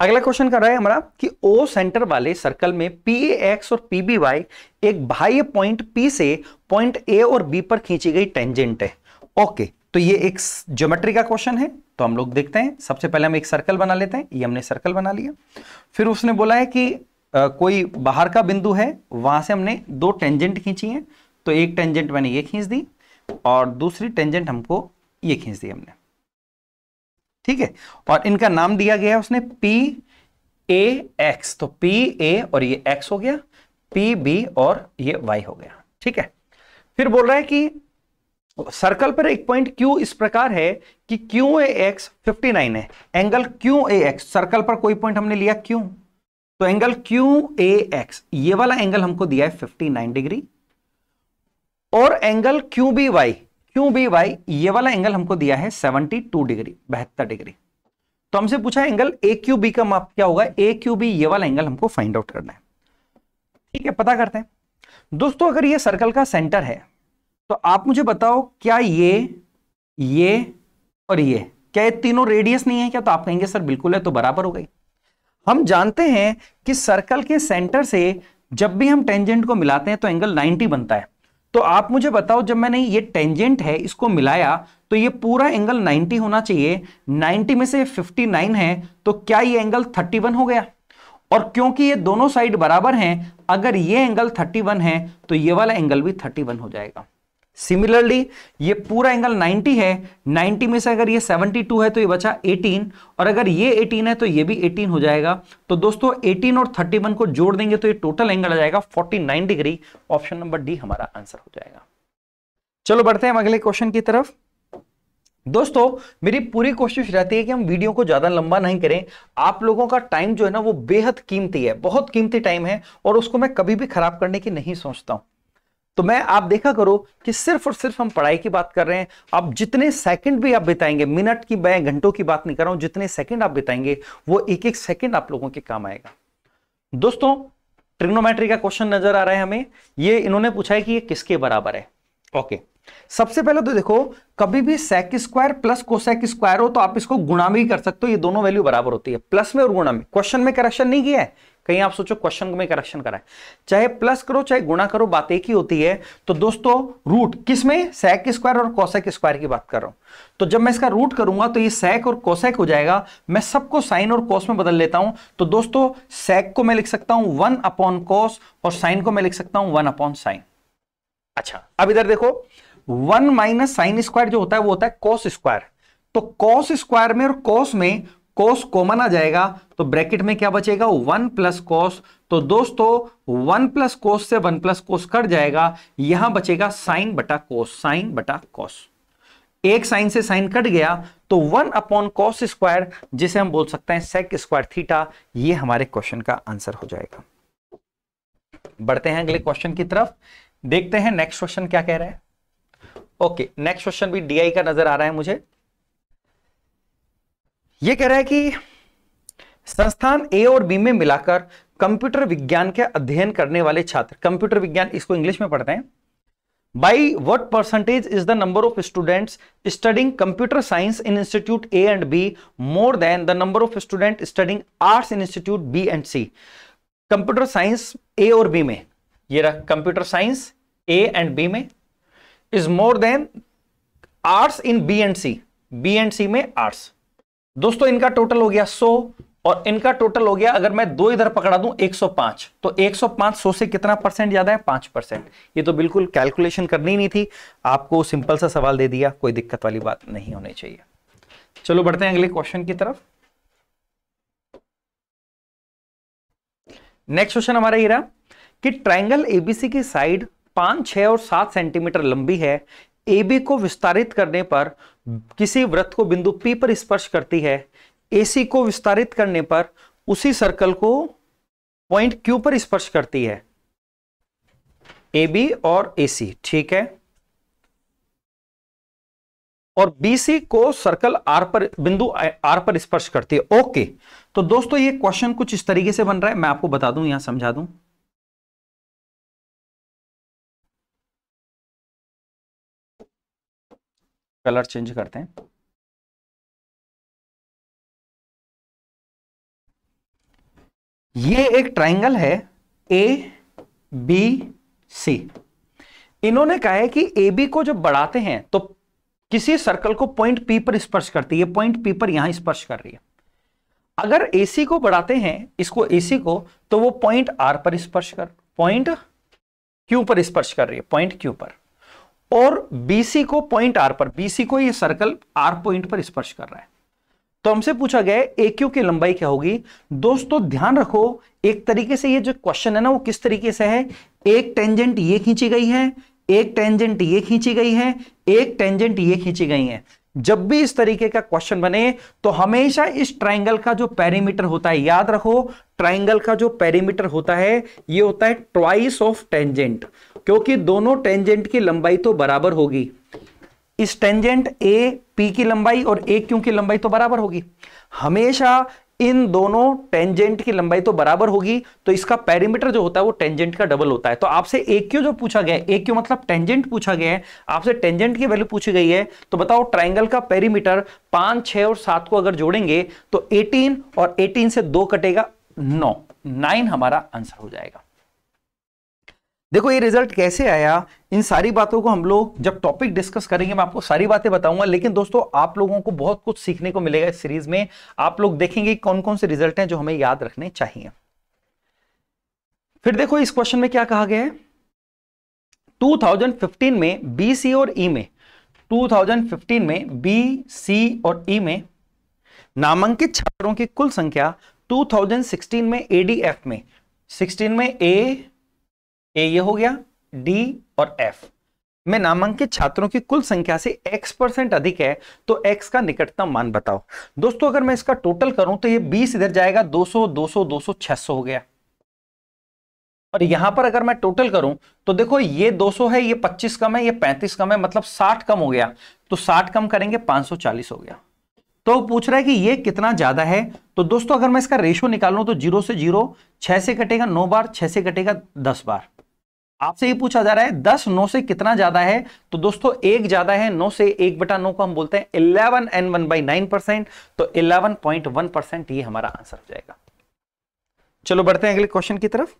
अगला क्वेश्चन कर रहा है हमारा कि ओ सेंटर वाले सर्कल में पी एक्स और पी बी वाई एक बाह्य पॉइंट पी से पॉइंट ए और बी पर खींची गई टेंजेंट है ओके तो ये एक ज्योमेट्री का क्वेश्चन है तो हम लोग देखते हैं सबसे पहले हम एक सर्कल बना लेते हैं ये हमने सर्कल बना लिया फिर उसने बोला है कि आ, कोई बाहर का बिंदु है वहां से हमने दो टेंजेंट खींची है तो एक टेंजेंट मैंने ये खींच दी और दूसरी टेंजेंट हमको ये खींच दी हमने ठीक है और इनका नाम दिया गया उसने पी ए एक्स तो पी ए और ये एक्स हो गया पी बी और ये वाई हो गया ठीक है फिर बोल रहा है कि सर्कल पर एक पॉइंट क्यू इस प्रकार है कि Q A X fifty nine है angle Q A X circle पर कोई पॉइंट हमने लिया क्यू तो एंगल क्यू ए एक्स ये वाला एंगल हमको दिया है फिफ्टी नाइन डिग्री और angle Q B Y Q B Y ये वाला एंगल हमको दिया है 72 डिग्री बहत्तर डिग्री तो हमसे पूछा एंगल ए क्यू बी का माप क्या होगा ए क्यू बी ये वाला एंगल हमको फाइंड आउट करना है ठीक है पता करते हैं दोस्तों अगर ये सर्कल का सेंटर है तो आप मुझे बताओ क्या ये ये और ये क्या ये तीनों रेडियस नहीं है क्या तो आप कहेंगे सर बिल्कुल है तो बराबर हो गई हम जानते हैं कि सर्कल के सेंटर से जब भी हम टेंजेंट को मिलाते हैं तो एंगल 90 बनता है तो आप मुझे बताओ जब मैंने ये टेंजेंट है इसको मिलाया तो ये पूरा एंगल 90 होना चाहिए 90 में से 59 है तो क्या ये एंगल 31 हो गया और क्योंकि ये दोनों साइड बराबर हैं अगर ये एंगल 31 है तो ये वाला एंगल भी 31 हो जाएगा सिमिलरली ये पूरा एंगल 90 है 90 में से अगर ये 72 है तो ये बचा 18 और अगर ये 18 है तो ये भी 18 हो जाएगा तो दोस्तों 18 और 31 को जोड़ देंगे तो ये टोटल एंगल आ जाएगा 49 डिग्री ऑप्शन नंबर डी हमारा आंसर हो जाएगा चलो बढ़ते हैं हम अगले क्वेश्चन की तरफ दोस्तों मेरी पूरी कोशिश रहती है कि हम वीडियो को ज़्यादा लंबा नहीं करें आप लोगों का टाइम जो है ना वो बेहद कीमती है बहुत कीमती टाइम है और उसको मैं कभी भी खराब करने की नहीं सोचता हूं तो मैं आप देखा करो कि सिर्फ और सिर्फ हम पढ़ाई की बात कर रहे हैं आप जितने सेकंड भी आप बिताएंगे मिनट की मैं घंटों की बात नहीं कर रहा हूं जितने सेकंड आप बिताएंगे वो एक एक सेकंड आप लोगों के काम आएगा दोस्तों ट्रिग्नोमेट्री का क्वेश्चन नजर आ रहा है हमें ये इन्होंने पूछा है कि ये किसके बराबर है ओके सबसे पहले तो देखो कभी भी sec square plus cosec square हो तो आप इसको गुणा भी कर सकते हो ये दोनों वैल्यू बराबर होती है प्लस में और गुणा में क्वेश्चन में करेक्शन नहीं किया है कहीं आप सोचो क्वेश्चन में करेक्शन कराए चाहे प्लस करो चाहे गुणा करो बात एक ही होती है तो दोस्तों रूट किस में सैक स्क्वायर और कौशक स्क्वायर की बात कर रहा हूं तो जब मैं इसका रूट करूंगा तो ये सैक और कौशक हो जाएगा मैं सबको साइन और कॉस में बदल लेता हूं तो दोस्तों सैक को मैं लिख सकता हूं वन अपॉन कॉस और साइन को मैं लिख सकता हूं वन अपॉन साइन अच्छा अब इधर देखो वन माइनस साइन स्क्वायर जो होता है वो होता है कॉस स्क्वायर तो कॉस स्क्वायर में और कॉस में कोस कॉमन आ जाएगा तो ब्रैकेट में क्या बचेगा वन प्लस कोस तो दोस्तों वन प्लस कोस से वन प्लस कोस कट जाएगा यहां बचेगा साइन बटा कोस साइन बटा कोस एक साइन से साइन कट गया तो वन अपॉन कॉस स्क्वायर जिसे हम बोल सकते हैं सेक स्क्वायर थीटा ये हमारे क्वेश्चन का आंसर हो जाएगा बढ़ते हैं अगले क्वेश्चन की तरफ देखते हैं नेक्स्ट क्वेश्चन क्या कह रहे हैं ओके नेक्स्ट क्वेश्चन भी डीआई का नजर आ रहा है मुझे ये कह रहा है कि संस्थान ए और बी में मिलाकर कंप्यूटर विज्ञान के अध्ययन करने वाले छात्र कंप्यूटर विज्ञान इसको इंग्लिश में पढ़ते हैं by what percentage is the number of student studying computer science in institute A and B more than the number of student studying arts in institute B and C computer science A और बी में ये रहा computer science A and B में is more than arts in B and C B and C में आर्ट्स दोस्तों इनका टोटल हो गया सो और इनका टोटल हो गया अगर मैं दो इधर पकड़ा दूं 105 तो 105 सौ से कितना परसेंट ज्यादा है पांच परसेंट ये तो बिल्कुल कैलकुलेशन करनी ही नहीं थी आपको सिंपल सा सवाल दे दिया कोई दिक्कत वाली बात नहीं होनी चाहिए चलो बढ़ते हैं अगले क्वेश्चन की तरफ नेक्स्ट क्वेश्चन हमारा ये रहा कि ट्राइंगल एबीसी की साइड पांच छह और सात सेंटीमीटर लंबी है एबी को विस्तारित करने पर किसी वृत्त को बिंदु P पर स्पर्श करती है AC को विस्तारित करने पर उसी सर्कल को पॉइंट Q पर स्पर्श करती है AB और AC ठीक है और BC को सर्कल R पर बिंदु R पर स्पर्श करती है ओके तो दोस्तों ये क्वेश्चन कुछ इस तरीके से बन रहा है मैं आपको बता दूं यहां समझा दूं कलर चेंज करते हैं ये एक ट्राइंगल है ए बी सी इन्होंने कहा है कि ए बी को जब बढ़ाते हैं तो किसी सर्कल को पॉइंट पी पर स्पर्श करती है पॉइंट पी पर यहां स्पर्श कर रही है अगर एसी को बढ़ाते हैं इसको एसी को तो वो पॉइंट आर पर स्पर्श कर पॉइंट क्यू पर स्पर्श कर रही है पॉइंट क्यू पर और बीसी को पॉइंट आर पर बीसी को ये सर्कल आर पॉइंट पर स्पर्श कर रहा है तो हमसे पूछा गया ए क्यू की लंबाई क्या होगी दोस्तों ध्यान रखो एक तरीके से ये जो क्वेश्चन है ना वो किस तरीके से है एक टेंजेंट ये खींची गई है एक टेंजेंट ये खींची गई है एक टेंजेंट ये खींची गई है जब भी इस तरीके का क्वेश्चन बने तो हमेशा इस ट्राइंगल का जो पेरीमीटर होता है याद रखो ट्राइंगल का जो पेरीमीटर होता है ये होता है ट्वाइस ऑफ टेंजेंट क्योंकि दोनों टेंजेंट की लंबाई तो बराबर होगी इस टेंजेंट ए पी की लंबाई और ए क्यू की लंबाई तो बराबर होगी हमेशा इन दोनों टेंजेंट की लंबाई तो बराबर होगी तो इसका पैरिमीटर जो होता है वो टेंजेंट का डबल होता है तो आपसे ए क्यू जो पूछा गया है ए क्यू मतलब टेंजेंट पूछा गया है आपसे टेंजेंट की वैल्यू पूछी गई है तो बताओ ट्राइंगल का पैरीमीटर पांच छह और सात को अगर जोड़ेंगे तो एटीन और एटीन से दो कटेगा नौ नाइन हमारा आंसर हो जाएगा देखो ये रिजल्ट कैसे आया इन सारी बातों को हम लोग जब टॉपिक डिस्कस करेंगे मैं आपको सारी बातें बताऊंगा लेकिन दोस्तों आप लोगों को बहुत कुछ सीखने को मिलेगा इस सीरीज में आप लोग देखेंगे कौन कौन से रिजल्ट हैं जो हमें याद रखने चाहिए फिर देखो इस क्वेश्चन में क्या कहा गया है 2015 में बी सी और ई e में टू में बी सी और ई e में नामांकित छात्रों की कुल संख्या टू में एडीएफ में सिक्सटीन में ए ए ये हो गया डी और एफ में नामांकित छात्रों की कुल संख्या से x परसेंट अधिक है तो x का निकटतम मान बताओ दोस्तों अगर मैं इसका टोटल करूं तो ये 20 इधर जाएगा 200 200 200 600 हो गया और यहां पर अगर मैं टोटल करूं तो देखो ये 200 है ये 25 कम है ये 35 कम है मतलब 60 कम हो गया तो 60 कम करेंगे 540 हो गया तो पूछ रहा है कि ये कितना ज्यादा है तो दोस्तों अगर मैं इसका रेशो निकालू तो जीरो से जीरो छह से कटेगा नौ बार छह से कटेगा दस बार आपसे ये पूछा जा रहा है दस नौ से कितना ज्यादा है तो दोस्तों एक ज्यादा है नौ से एक बटा नौ को हम बोलते हैं eleven and one by nine percent तो इलेवन पॉइंट वन परसेंट ये हमारा आंसर हो जाएगा चलो बढ़ते हैं अगले क्वेश्चन की तरफ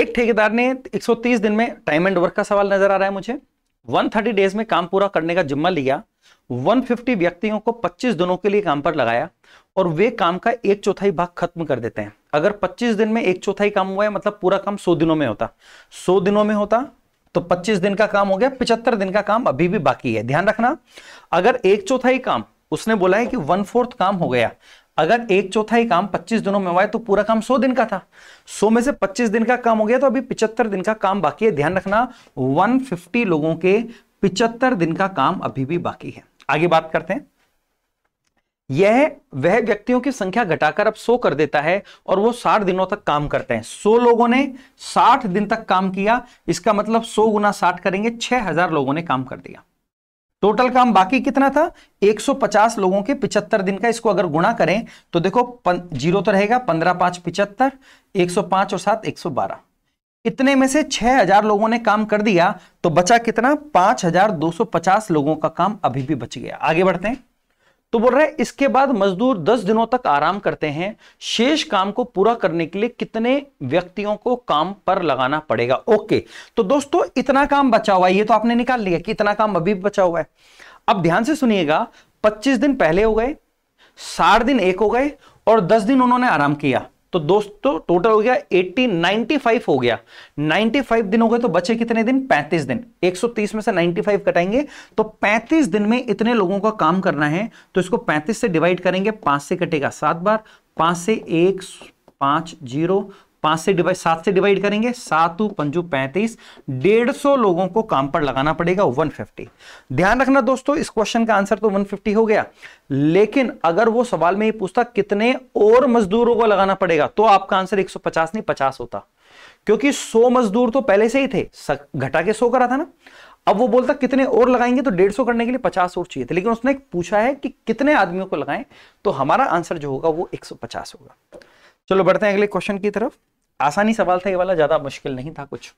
एक ठेकेदार ने 130 दिन में टाइम एंड वर्क का सवाल नजर आ रहा है मुझे 130 डेज में काम पूरा करने का जिम्मा लिया 150 व्यक्तियों को 25 दिनों के लिए काम पर लगाया और वे काम का एक चौथाई भाग खत्म कर देते हैं अगर 25 दिन में एक चौथाई काम हुआ है मतलब पूरा काम 100 दिनों में होता 100 दिनों में होता तो 25 दिन का काम हो गया 75 दिन का काम अभी भी बाकी है ध्यान रखना अगर एक चौथाई काम उसने बोला है कि वन फोर्थ काम हो गया अगर एक चौथाई काम 25 दिनों में हुआ है तो पूरा काम 100 दिन का था 100 में से 25 दिन का काम हो गया तो अभी 75 दिन का काम बाकी है ध्यान रखना 150 लोगों के 75 दिन का काम अभी भी बाकी है आगे बात करते हैं यह वह व्यक्तियों की संख्या घटाकर अब 100 कर देता है और वो 60 दिनों तक काम करते हैं 100 लोगों ने 60 दिन तक काम किया इसका मतलब 100 गुना 60 करेंगे 6000 लोगों ने काम कर दिया टोटल काम बाकी कितना था 150 लोगों के 75 दिन का इसको अगर गुणा करें तो देखो पन, जीरो तो रहेगा 15 पांच पिचहत्तर 105 और सात 112 इतने में से 6000 लोगों ने काम कर दिया तो बचा कितना 5250 लोगों का काम अभी भी बच गया आगे बढ़ते हैं तो बोल रहे इसके बाद मजदूर दस दिनों तक आराम करते हैं शेष काम को पूरा करने के लिए कितने व्यक्तियों को काम पर लगाना पड़ेगा ओके तो दोस्तों इतना काम बचा हुआ है ये तो आपने निकाल लिया कि इतना काम अभी बचा हुआ है अब ध्यान से सुनिएगा पच्चीस दिन पहले हो गए साठ दिन एक हो गए और दस दिन उन्होंने आराम किया तो दोस्तों टोटल हो गया 80 95 हो गया 95 दिन हो गए तो बचे कितने दिन 35 दिन 130 में से 95 कटाएंगे तो 35 दिन में इतने लोगों का काम करना है तो इसको 35 से डिवाइड करेंगे पांच से कटेगा सात बार पांच से एक पांच जीरो पांच से डिवाइड सात से डिवाइड करेंगे सात पंजू पैंतीस डेढ़ सौ लोगों को काम पर लगाना पड़ेगा 150 ध्यान रखना दोस्तों इस क्वेश्चन का आंसर तो 150 हो गया लेकिन अगर वो सवाल में ये पूछता कितने और मजदूरों को लगाना पड़ेगा तो आपका आंसर 150 नहीं 50 होता क्योंकि 100 मजदूर तो पहले से ही थे घटा के सो करा था ना अब वो बोलता कितने और लगाएंगे तो डेढ़ सौ करने के लिए पचास और चाहिए थे लेकिन उसने पूछा है कि कितने आदमियों को लगाएं तो हमारा आंसर जो होगा वो 150 होगा चलो बढ़ते हैं अगले क्वेश्चन की तरफ आसानी सवाल था ये वाला ज़्यादा मुश्किल नहीं था कुछ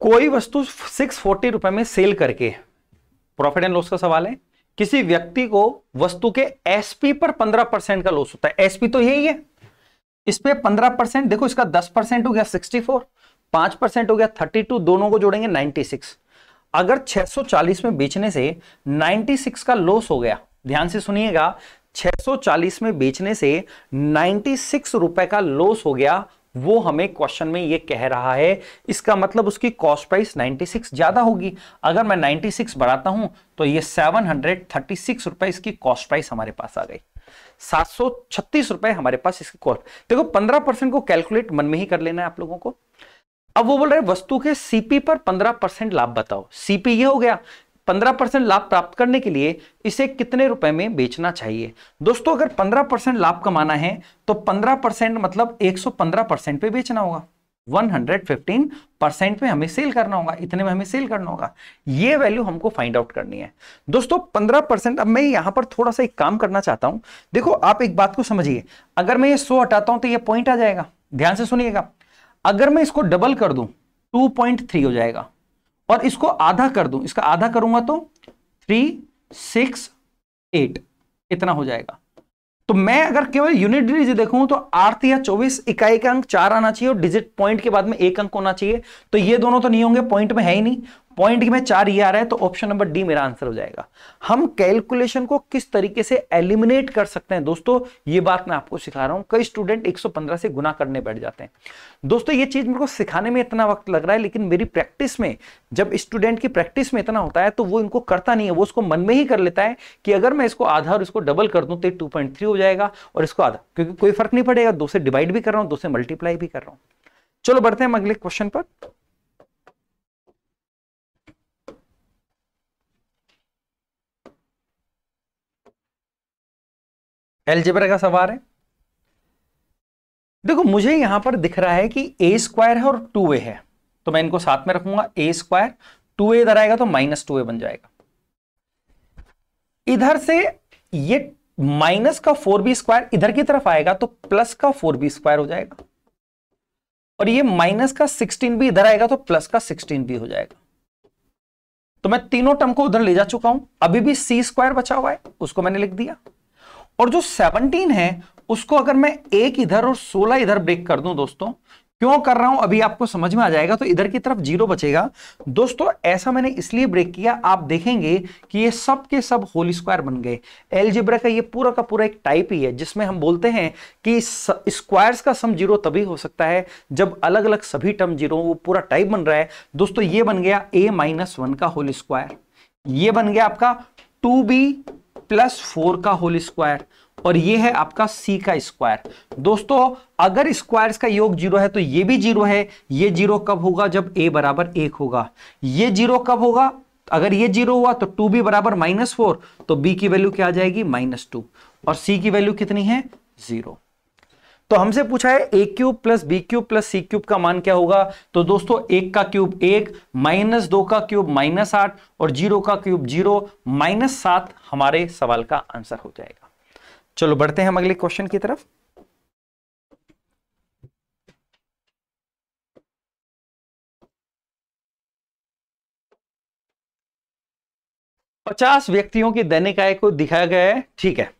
कोई वस्तु सिक्स फोर्टी रुपए में सेल करके प्रॉफिट एंड लॉस का सवाल है किसी व्यक्ति को वस्तु के एसपी पर पंद्रह परसेंट का लॉस होता है एसपी तो यही है इस पे पंद्रह परसेंट देखो इसका दस परसेंट हो गया सिक्सटी फोर पांच परसेंट हो गया थर्टी टू दोनों को जोड़ेंगे नाइनटी सिक्स अगर 640 में बेचने से 96 का लॉस हो गया ध्यान से सुनिएगा 640 में बेचने से 96 रुपए का लॉस हो गया वो हमें क्वेश्चन में ये कह रहा है इसका मतलब उसकी कॉस्ट प्राइस 96 ज्यादा होगी अगर मैं 96 बढ़ाता हूं तो ये 736 रुपए इसकी कॉस्ट प्राइस हमारे पास आ गई सात रुपए हमारे पास इसकी कॉस्ट देखो 15 परसेंट को कैलकुलेट मन में ही कर लेना है आप लोगों को अब वो बोल रहे वस्तु के सीपी पर पंद्रह परसेंट लाभ बताओ सीपी ये हो गया 15 परसेंट लाभ प्राप्त करने के लिए इसे कितने रुपए में बेचना चाहिए दोस्तों अगर 15 परसेंट लाभ कमाना है तो 15 परसेंट मतलब 115 परसेंट पे बेचना होगा 115 परसेंट पे हमें सेल करना होगा इतने में हमें सेल करना होगा ये वैल्यू हमको फाइंड आउट करनी है दोस्तों 15 परसेंट अब मैं यहां पर थोड़ा सा एक काम करना चाहता हूं देखो आप एक बात को समझिए अगर मैं ये सो हटाता हूं तो ये पॉइंट आ जाएगा ध्यान से सुनिएगा अगर मैं इसको डबल कर दूं 2.3 हो जाएगा और इसको आधा कर दूं इसका आधा करूंगा तो थ्री सिक्स एट इतना हो जाएगा तो मैं अगर केवल यूनिट डिजिट देखूं तो आठ या चौबीस इकाई का अंक चार आना चाहिए और डिजिट पॉइंट के बाद में एक अंक होना चाहिए तो ये दोनों तो नहीं होंगे पॉइंट में है ही नहीं पॉइंट में चार ये आ रहा है तो ऑप्शन नंबर डी मेरा आंसर हो जाएगा हम कैलकुलेशन को किस तरीके से एलिमिनेट कर सकते हैं दोस्तों ये बात मैं आपको सिखा रहा हूं कई स्टूडेंट 115 से गुना करने बैठ जाते हैं दोस्तों ये चीज मेरे को सिखाने में इतना वक्त लग रहा है लेकिन मेरी प्रैक्टिस में जब स्टूडेंट की प्रैक्टिस में इतना होता है तो वो इनको करता नहीं है वो उसको मन में ही कर लेता है कि अगर मैं इसको आधा और इसको डबल कर दूं तो टू हो जाएगा और इसको आधा क्योंकि कोई फर्क नहीं पड़ेगा दो से डिवाइड भी कर रहा हूं दो से मल्टीप्लाई भी कर रहा हूं चलो बढ़ते हैं हम अगले क्वेश्चन पर एलजेब्रा का सवाल है देखो मुझे यहां पर दिख रहा है कि ए स्क्वायर है और टू ए है तो मैं इनको साथ में रखूंगा ए स्क्वायर टू ए इधर आएगा तो माइनस टू ए बन जाएगा इधर से ये माइनस का फोर बी स्क्वायर इधर की तरफ आएगा तो प्लस का फोर बी स्क्वायर हो जाएगा और ये माइनस का सिक्सटीन बी इधर आएगा तो प्लस का सिक्सटीन बी हो जाएगा तो मैं तीनों टर्म को उधर ले जा चुका हूं अभी भी सी स्क्वायर बचा हुआ है उसको मैंने लिख दिया और जो 17 है उसको अगर मैं एक इधर और 16 इधर ब्रेक कर दूं दोस्तों क्यों कर रहा हूं अभी आपको समझ में आ जाएगा तो इधर की तरफ जीरो बचेगा दोस्तों ऐसा मैंने इसलिए ब्रेक किया आप देखेंगे कि ये सब के सब होल स्क्वायर बन गए एलजिब्रा का ये पूरा का पूरा एक टाइप ही है जिसमें हम बोलते हैं कि स्क्वायर्स का सम जीरो तभी हो सकता है जब अलग अलग सभी टर्म जीरो वो पूरा टाइप बन रहा है दोस्तों ये बन गया ए माइनस का होल स्क्वायर ये बन गया आपका टू बी प्लस फोर का होल स्क्वायर और ये है आपका सी का स्क्वायर दोस्तों अगर स्क्वायर्स का योग जीरो है तो ये भी जीरो है ये जीरो कब होगा जब ए बराबर एक होगा ये जीरो कब होगा अगर ये जीरो हुआ तो टू बी बराबर माइनस फोर तो बी की वैल्यू क्या आ जाएगी माइनस टू और सी की वैल्यू कितनी है जीरो तो हमसे पूछा है A cube plus B cube plus C cube का मान क्या होगा तो दोस्तों एक का क्यूब एक माइनस दो का क्यूब माइनस आठ और जीरो का क्यूब जीरो माइनस सात हमारे सवाल का आंसर हो जाएगा चलो बढ़ते हैं हम अगले क्वेश्चन की तरफ पचास व्यक्तियों की दैनिक आय को दिखाया गया है ठीक है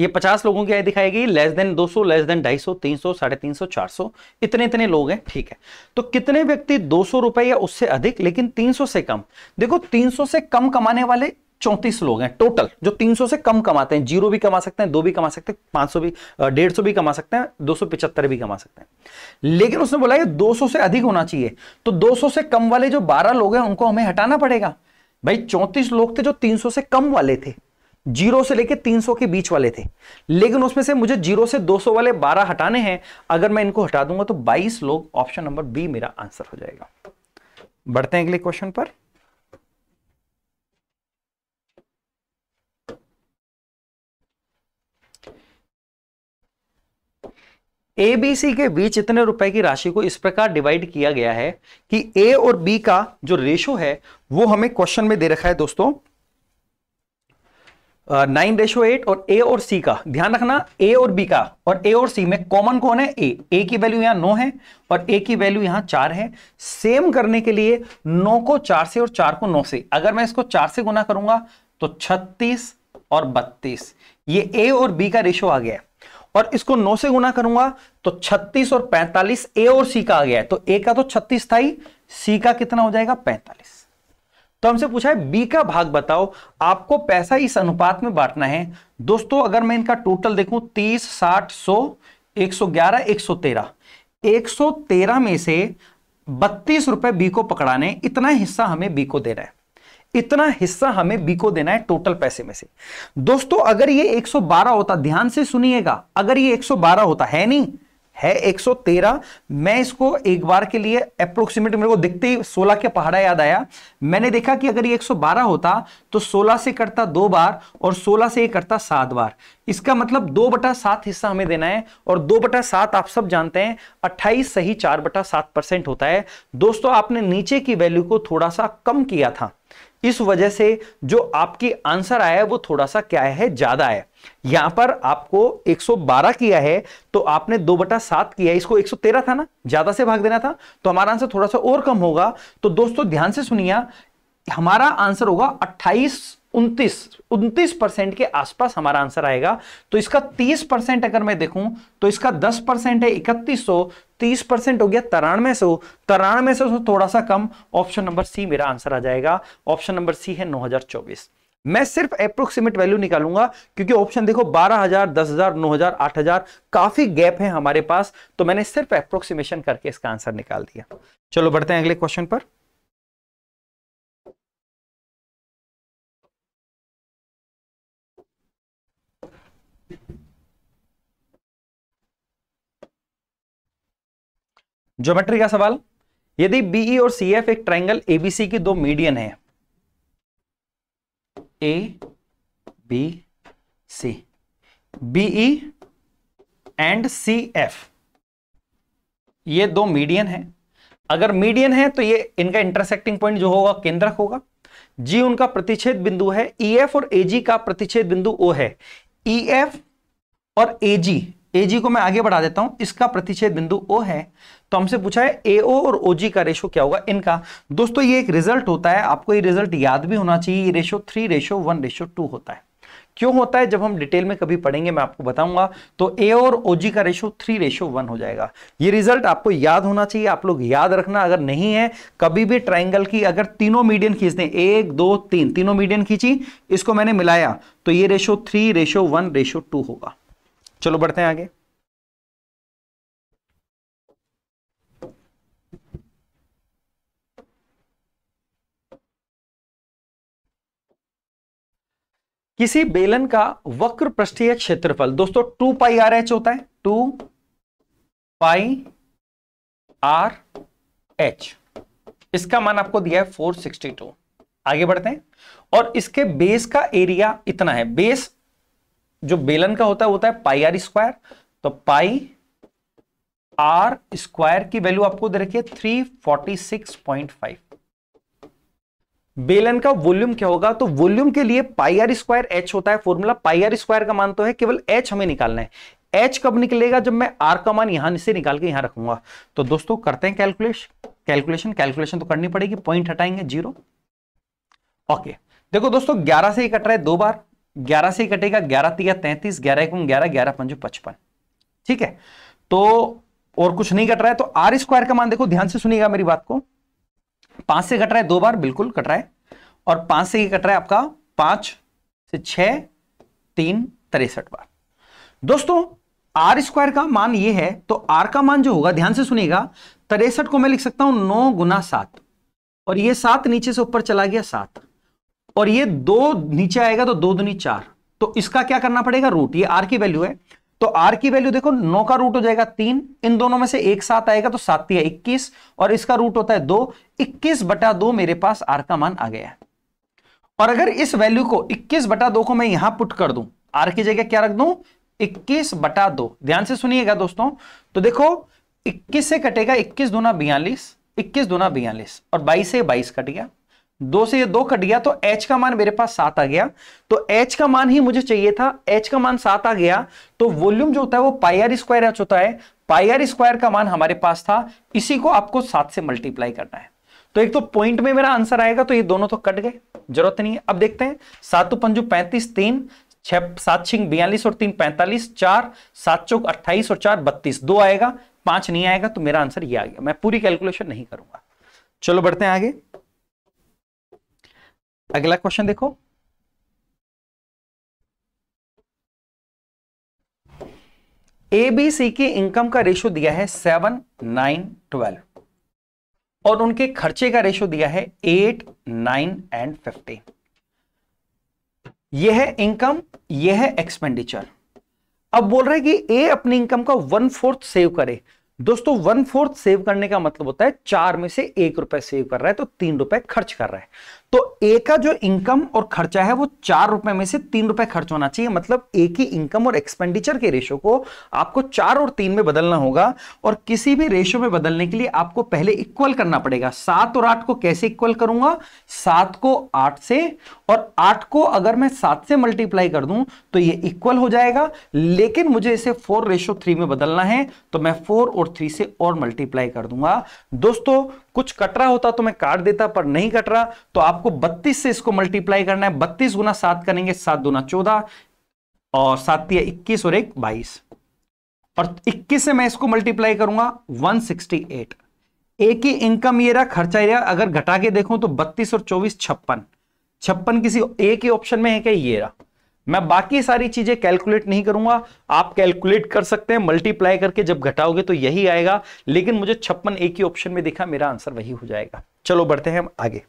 ये पचास लोगों की आय गई लेस देन 200 लेस देन 250 300 साढ़े तीन सौ चार सौ इतने इतने लोग हैं ठीक है तो कितने व्यक्ति दो सौ रुपए या उससे अधिक लेकिन 300 से कम देखो 300 से कम कमाने वाले चौंतीस लोग हैं टोटल जो 300 से कम कमाते हैं जीरो भी कमा सकते हैं दो भी कमा सकते हैं पांच सौ भी डेढ़ सौ भी कमा सकते हैं दो सौ पिचहत्तर भी कमा सकते हैं लेकिन उसने बोला दो सौ से अधिक होना चाहिए तो सौ से कम वाले जो बारह लोग हैं उनको हमें हटाना पड़ेगा भाई चौंतीस लोग थे जो सौ से कम वाले थे जीरो से लेके 300 के बीच वाले थे लेकिन उसमें से मुझे जीरो से 200 वाले 12 हटाने हैं अगर मैं इनको हटा दूंगा तो 22 लोग ऑप्शन नंबर बी मेरा आंसर हो जाएगा बढ़ते हैं अगले क्वेश्चन पर ए बी सी के बीच इतने रुपए की राशि को इस प्रकार डिवाइड किया गया है कि ए और बी का जो रेशो है वो हमें क्वेश्चन में दे रखा है दोस्तों नाइन रेशो एट और ए और सी का ध्यान रखना ए और बी का और ए और सी में कॉमन कौन है ए ए की वैल्यू यहां नौ है और ए की वैल्यू यहां चार है सेम करने के लिए नौ को चार से और चार को नौ से अगर मैं इसको चार से गुना करूंगा तो छत्तीस और बत्तीस ये ए और बी का रेशो आ गया है और इसको नौ से गुना करूंगा तो छत्तीस और पैंतालीस ए और सी का आ गया है तो ए का तो छत्तीस था ही सी का कितना हो जाएगा पैंतालीस तो हमसे पूछा है बी का भाग बताओ आपको पैसा इस अनुपात में बांटना है दोस्तों अगर मैं इनका टोटल देखूं तीस साठ सौ एक सौ ग्यारह एक सौ तेरह एक सौ तेरह में से बत्तीस रुपए बी को पकड़ाने इतना हिस्सा हमें बी को देना है इतना हिस्सा हमें बी को देना है टोटल पैसे में से दोस्तों अगर ये 112 होता ध्यान से सुनिएगा अगर ये 112 होता है नहीं है 113 मैं इसको एक बार के लिए अप्रोक्सीमेट मेरे को दिखते ही 16 के पहाड़ा याद आया मैंने देखा कि अगर ये 112 होता तो 16 से करता दो बार और 16 से ये करता सात बार इसका मतलब दो बटा सात हिस्सा हमें देना है और दो बटा सात आप सब जानते हैं अट्ठाईस सही चार बटा सात परसेंट होता है दोस्तों आपने नीचे की वैल्यू को थोड़ा सा कम किया था इस वजह से जो आपकी आंसर आया है वो थोड़ा सा क्या है ज्यादा है यहां पर आपको 112 किया है तो आपने दो बटा सात किया इसको 113 था ना ज्यादा से भाग देना था तो हमारा आंसर थोड़ा सा और कम होगा तो दोस्तों ध्यान से सुनिए हमारा आंसर होगा अट्ठाईस परसेंट के आसपास हमारा आंसर आएगा तो इसका तीस परसेंट अगर मैं देखूं तो इसका दस परसेंट है इकतीस सौ तीस परसेंट हो गया तिरानवे सौ तिरानवे सौ से थोड़ा सा कम ऑप्शन नंबर सी मेरा आंसर आ जाएगा ऑप्शन नंबर सी है नौ हजार चौबीस मैं सिर्फ अप्रोक्सीमेट वैल्यू निकालूंगा क्योंकि ऑप्शन देखो 12000, 10000, 9000, 8000 काफी गैप है हमारे पास तो मैंने सिर्फ अप्रोक्सीमेशन करके इसका आंसर निकाल दिया चलो बढ़ते हैं अगले क्वेश्चन पर ज्योमेट्री का सवाल यदि बीई e और सी एफ e एक ट्राइंगल एबीसी की दो मीडियन है A B C BE and C F ये दो मीडियन है अगर मीडियन है तो ये इनका इंटरसेक्टिंग पॉइंट जो होगा केंद्रक होगा जी उनका प्रतिच्छेद बिंदु है ई e एफ और एजी का प्रतिच्छेद बिंदु ओ है ई एफ और एजी एजी को मैं आगे बढ़ा देता हूं इसका प्रतिच्छेद बिंदु ओ है तो हमसे पूछा है एओ और ओजी का रेशो क्या होगा इनका दोस्तों ये एक रिजल्ट होता है आपको ये रिजल्ट याद भी होना चाहिए ratio three ratio one ratio two होता है क्यों होता है जब हम डिटेल में कभी पढ़ेंगे मैं आपको बताऊंगा तो ए और ओजी का रेशो थ्री रेशो वन हो जाएगा ये रिजल्ट आपको याद होना चाहिए आप लोग याद रखना अगर नहीं है कभी भी ट्राइंगल की अगर तीनों मीडियन खींच दें एक दो तीन तीनों मीडियन खींची इसको मैंने मिलाया तो ये ratio three ratio one ratio two होगा चलो बढ़ते हैं आगे किसी बेलन का वक्र पृष्ठीय क्षेत्रफल दोस्तों टू पाई आर एच होता है टू पाई आर एच इसका मान आपको दिया है फोर सिक्सटी टू आगे बढ़ते हैं और इसके बेस का एरिया इतना है बेस जो बेलन का होता है होता है पाई आर स्क्वायर तो पाई आर स्क्वायर की वैल्यू आपको दे रखी है फाइव बेलन का वॉल्यूम क्या होगा तो वॉल्यूम के लिए पाईआर स्क्वायर एच होता है फॉर्मूला पाईआर स्क्वायर का मान तो है केवल एच हमें निकालना है एच कब निकलेगा जब मैं आर का मान यहां से निकाल के यहां रखूंगा तो दोस्तों करते हैं कैलकुलेशन कैलकुलेशन कैलकुलेशन तो करनी पड़ेगी पॉइंट हटाएंगे जीरो ओके देखो दोस्तों ग्यारह से ही कट रहा है दो बार ग्यारह से ही कटेगा ग्यारह तीन तैंतीस ग्यारह एक ग्यारह ग्यारह पंजो पचपन ठीक है तो और कुछ नहीं कट रहा है तो आर स्क्वायर का मान देखो ध्यान से सुनिएगा मेरी बात को पांच से कट रहा है दो बार बिल्कुल कट रहा है और पांच से ये कट रहा है आपका पांच से छ तीन तिरसठ बार दोस्तों आर स्क्वायर का मान ये है तो आर का मान जो होगा ध्यान से सुनिएगा तिरसठ को मैं लिख सकता हूं नौ गुना सात और ये सात नीचे से ऊपर चला गया सात और ये दो नीचे आएगा तो दो दुनी चार तो इसका क्या करना पड़ेगा रूट ये आर की वैल्यू है तो आर की वैल्यू देखो नौ का रूट हो जाएगा तीन इन दोनों में से एक साथ आएगा तो सात या इक्कीस और इसका रूट होता है दो इक्कीस बटा दो मेरे पास आर का मान आ गया और अगर इस वैल्यू को इक्कीस बटा दो को मैं यहां पुट कर दू आर की जगह क्या रख दू इक्कीस बटा दो ध्यान से सुनिएगा दोस्तों तो देखो इक्कीस से कटेगा इक्कीस दूना बयालीस इक्कीस दूना बयालीस और बाईस से बाईस कट गया दो से ये दो कट गया तो एच का मान मेरे पास सात आ गया तो एच का मान ही मुझे चाहिए था एच का मान सात आ गया तो वॉल्यूम जो होता है वो पाईआर स्क्वायर एच होता है पाईआर स्क्वायर का मान हमारे पास था इसी को आपको सात से मल्टीप्लाई करना है तो एक तो पॉइंट में मेरा आंसर आएगा तो ये दोनों तो कट गए जरूरत नहीं है अब देखते हैं सातु पंजू पैंतीस तीन छह सात छिंग बयालीस और तीन पैंतालीस चार सात चौक अट्ठाईस और चार बत्तीस दो आएगा पांच नहीं आएगा तो मेरा आंसर ये आ गया मैं पूरी कैलकुलेशन नहीं करूंगा चलो बढ़ते हैं आगे अगला क्वेश्चन देखो ए बी सी की इनकम का रेशो दिया है सेवन नाइन ट्वेल्व और उनके खर्चे का रेशो दिया है एट नाइन एंड फिफ्टी यह है इनकम यह है एक्सपेंडिचर अब बोल रहे कि ए अपनी इनकम का वन फोर्थ सेव करे दोस्तों वन फोर्थ सेव करने का मतलब होता है चार में से एक रुपए सेव कर रहा है तो तीन रुपए खर्च कर रहा है तो ए का जो इनकम और खर्चा है वो चार रुपए में से तीन रुपए खर्च होना चाहिए मतलब ए की इनकम और एक्सपेंडिचर के रेशो को आपको चार और तीन में बदलना होगा और किसी भी रेशो में बदलने के लिए आपको पहले इक्वल करना पड़ेगा सात और आठ को कैसे इक्वल करूंगा सात को आठ से और आठ को अगर मैं सात से मल्टीप्लाई कर दूं तो ये इक्वल हो जाएगा लेकिन मुझे इसे फोर रेशो थ्री में बदलना है तो मैं फोर और थ्री से और मल्टीप्लाई कर दूंगा दोस्तों कुछ कट रहा होता तो मैं काट देता पर नहीं कट रहा तो आपको 32 से इसको मल्टीप्लाई करना है बत्तीस गुना सात करेंगे सात दुना चौदह और सात या इक्कीस और एक बाईस और इक्कीस से मैं इसको मल्टीप्लाई करूंगा वन एक ही इनकम ये रहा खर्चा ये रहा अगर घटा के देखूं तो 32 और 24 छप्पन छप्पन किसी एक ही ऑप्शन में है क्या ये रहा मैं बाकी सारी चीजें कैलकुलेट नहीं करूंगा आप कैलकुलेट कर सकते हैं मल्टीप्लाई करके जब घटाओगे तो यही आएगा लेकिन मुझे छप्पन एक ही ऑप्शन में दिखा मेरा आंसर वही हो जाएगा चलो बढ़ते हैं हम आगे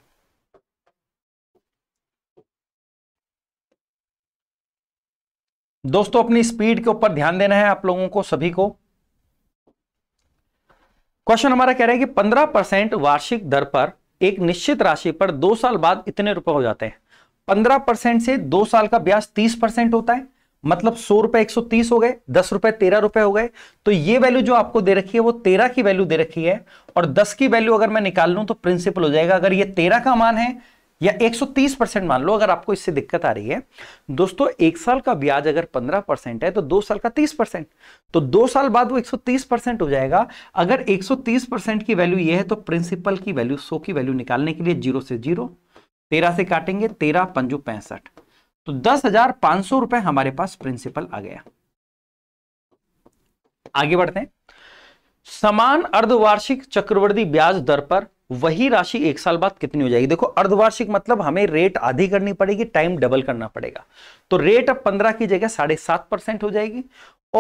दोस्तों अपनी स्पीड के ऊपर ध्यान देना है आप लोगों को सभी को क्वेश्चन हमारा कह रहा है कि पंद्रह परसेंट वार्षिक दर पर एक निश्चित राशि पर दो साल बाद इतने रुपए हो जाते हैं पंद्रह परसेंट से दो साल का ब्याज तीस परसेंट होता है मतलब सौ रुपए एक सौ तीस हो गए दस रुपए तेरह रुपए हो गए तो ये वैल्यू जो आपको दे रखी है वो तेरह की वैल्यू दे रखी है और दस की वैल्यू अगर मैं निकाल लूं तो प्रिंसिपल हो जाएगा अगर ये तेरह का मान है या 130 परसेंट मान लो अगर आपको इससे दिक्कत आ रही है दोस्तों एक साल का ब्याज अगर 15 परसेंट है तो दो साल का 30 परसेंट तो दो साल बाद वो 130 परसेंट हो जाएगा अगर 130 परसेंट की वैल्यू ये है तो प्रिंसिपल की वैल्यू सो की वैल्यू निकालने के लिए जीरो से जीरो तेरह से काटेंगे तेरह पंजू पैंसठ तो दस हजार पांच सौ रुपए हमारे पास प्रिंसिपल आ गया आगे बढ़ते हैं समान अर्धवार्षिक चक्रवर्ती ब्याज दर पर वही राशि एक साल बाद कितनी हो जाएगी देखो अर्धवार्षिक मतलब हमें रेट आधी करनी पड़ेगी टाइम डबल करना पड़ेगा तो रेट अब पंद्रह की जगह साढ़े सात परसेंट हो जाएगी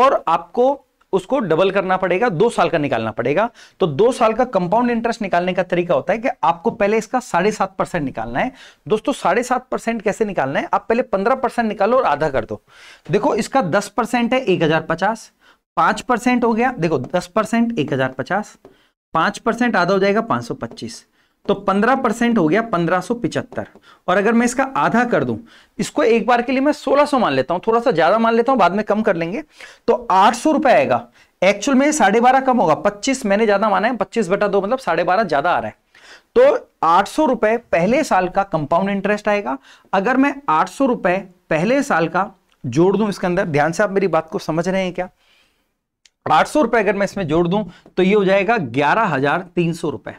और आपको उसको डबल करना पड़ेगा दो साल का निकालना पड़ेगा तो दो साल का कंपाउंड इंटरेस्ट निकालने का तरीका होता है कि आपको पहले इसका साढ़े सात परसेंट निकालना है दोस्तों साढ़े सात परसेंट कैसे निकालना है आप पहले पंद्रह परसेंट निकालो और आधा कर दो देखो इसका दस परसेंट है एक हजार पचास पांच परसेंट हो गया देखो दस परसेंट एक हजार पचास पांच परसेंट आधा हो जाएगा पांच सौ पच्चीस तो 15 परसेंट हो गया पंद्रह और अगर मैं इसका आधा कर दूं इसको एक बार के लिए मैं 1600 मान लेता हूं थोड़ा सा ज्यादा मान लेता हूं बाद में कम कर लेंगे तो आठ सौ रुपए आएगा एक्चुअल में साढ़े बारह कम होगा पच्चीस मैंने ज्यादा माना है पच्चीस बटा दो मतलब साढ़े बारह ज्यादा आ रहा है तो आठ सौ रुपए पहले साल का कंपाउंड इंटरेस्ट आएगा अगर मैं आठ सौ रुपए पहले साल का जोड़ दूं इसके अंदर ध्यान से आप मेरी बात को समझ रहे हैं क्या आठ सौ रुपए अगर मैं इसमें जोड़ दूं तो ये हो जाएगा ग्यारह हजार तीन सौ रुपए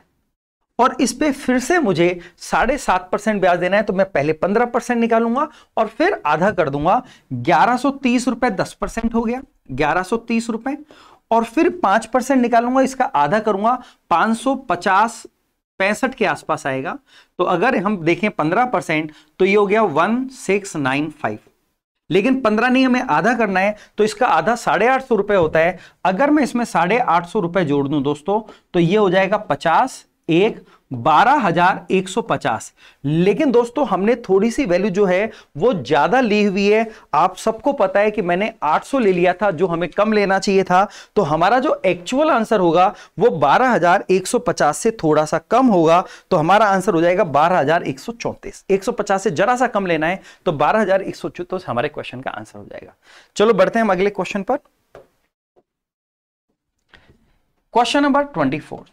और इस पर फिर से मुझे साढ़े सात परसेंट ब्याज देना है तो मैं पहले पंद्रह परसेंट निकालूंगा और फिर आधा कर दूंगा ग्यारह सो तीस रुपए दस परसेंट हो गया ग्यारह सो तीस रुपए और फिर पांच परसेंट निकालूंगा इसका आधा करूंगा पांच सौ पचास पैंसठ के आसपास आएगा तो अगर हम देखें पंद्रह परसेंट तो ये हो गया वन सिक्स नाइन फाइव लेकिन पंद्रह नहीं हमें आधा करना है तो इसका आधा साढ़े आठ सौ रुपए होता है अगर मैं इसमें साढ़े आठ सौ रुपए जोड़ दूं दोस्तों तो ये हो जाएगा पचास एक बारह हजार एक सौ पचास लेकिन दोस्तों हमने थोड़ी सी वैल्यू जो है वो ज्यादा ली हुई है आप सबको पता है कि मैंने आठ सौ ले लिया था जो हमें कम लेना चाहिए था तो हमारा जो एक्चुअल आंसर होगा वो पचास से थोड़ा सा कम होगा तो हमारा आंसर हो जाएगा बारह हजार एक एक सौ चौंतीस सौ पचास से जरा सा कम लेना है तो बारह हजार एक सौ चौंतीस हमारे क्वेश्चन का आंसर हो जाएगा चलो बढ़ते हैं हम अगले क्वेश्चन पर question number twenty four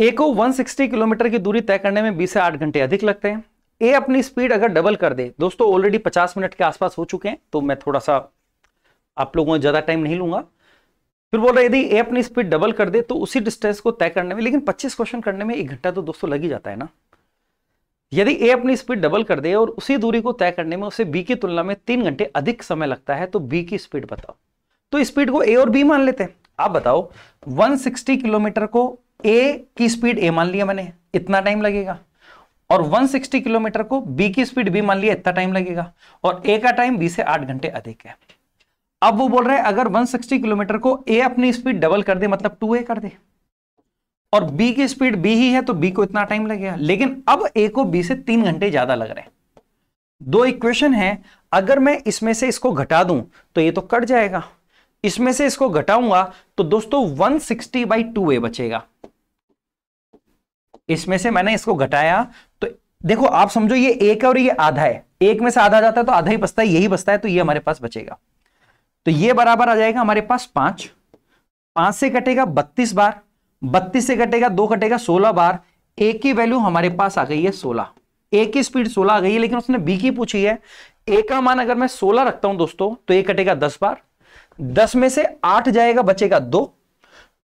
A को 160 किलोमीटर की दूरी तय करने में 20 से 8 घंटे अधिक लगते हैं ए अपनी स्पीड अगर डबल कर दे दोस्तों ऑलरेडी 50 मिनट के आसपास हो चुके हैं तो मैं थोड़ा सा आप लोगों को ज़्यादा टाइम नहीं लूंगा फिर बोल रहे यदि ए अपनी स्पीड डबल कर दे तो उसी डिस्टेंस को तय करने में लेकिन 25 क्वेश्चन करने में एक घंटा तो दोस्तों लग ही जाता है ना यदि ए अपनी स्पीड डबल कर दे और उसी दूरी को तय करने में उसे बी की तुलना में तीन घंटे अधिक समय लगता है तो बी की स्पीड बताओ तो स्पीड को ए और बी मान लेते हैं आप बताओ 160 किलोमीटर को ए की स्पीड ए मान लिया मैंने इतना टाइम लगेगा और 160 किलोमीटर को बी की स्पीड बी मान लिया इतना टाइम लगेगा और ए का टाइम बी से आठ घंटे अधिक है अब वो बोल रहे हैं अगर 160 किलोमीटर को ए अपनी स्पीड डबल कर दे मतलब टू ए कर दे और बी की स्पीड बी ही है तो बी को इतना टाइम लगेगा लेकिन अब ए को बी से तीन घंटे ज्यादा लग रहे हैं दो इक्वेशन है अगर मैं इसमें से इसको घटा दूं तो ये तो कट जाएगा इसमें से इसको घटाऊंगा तो दोस्तों 160 सिक्सटी बाई टू ए बचेगा इसमें से मैंने इसको घटाया तो देखो आप समझो ये एक है और ये आधा है एक में से आधा जाता है तो आधा ही बचता है यही बचता है तो ये हमारे पास बचेगा तो ये बराबर आ जाएगा हमारे पास पांच पांच से कटेगा बत्तीस बार बत्तीस से कटेगा दो कटेगा सोलह बार ए की वैल्यू हमारे पास आ गई है सोलह ए की स्पीड सोलह आ गई है लेकिन उसने बी की पूछी है ए का मान अगर मैं सोलह रखता हूं दोस्तों तो ए कटेगा दस बार दस में से आठ जाएगा बचेगा दो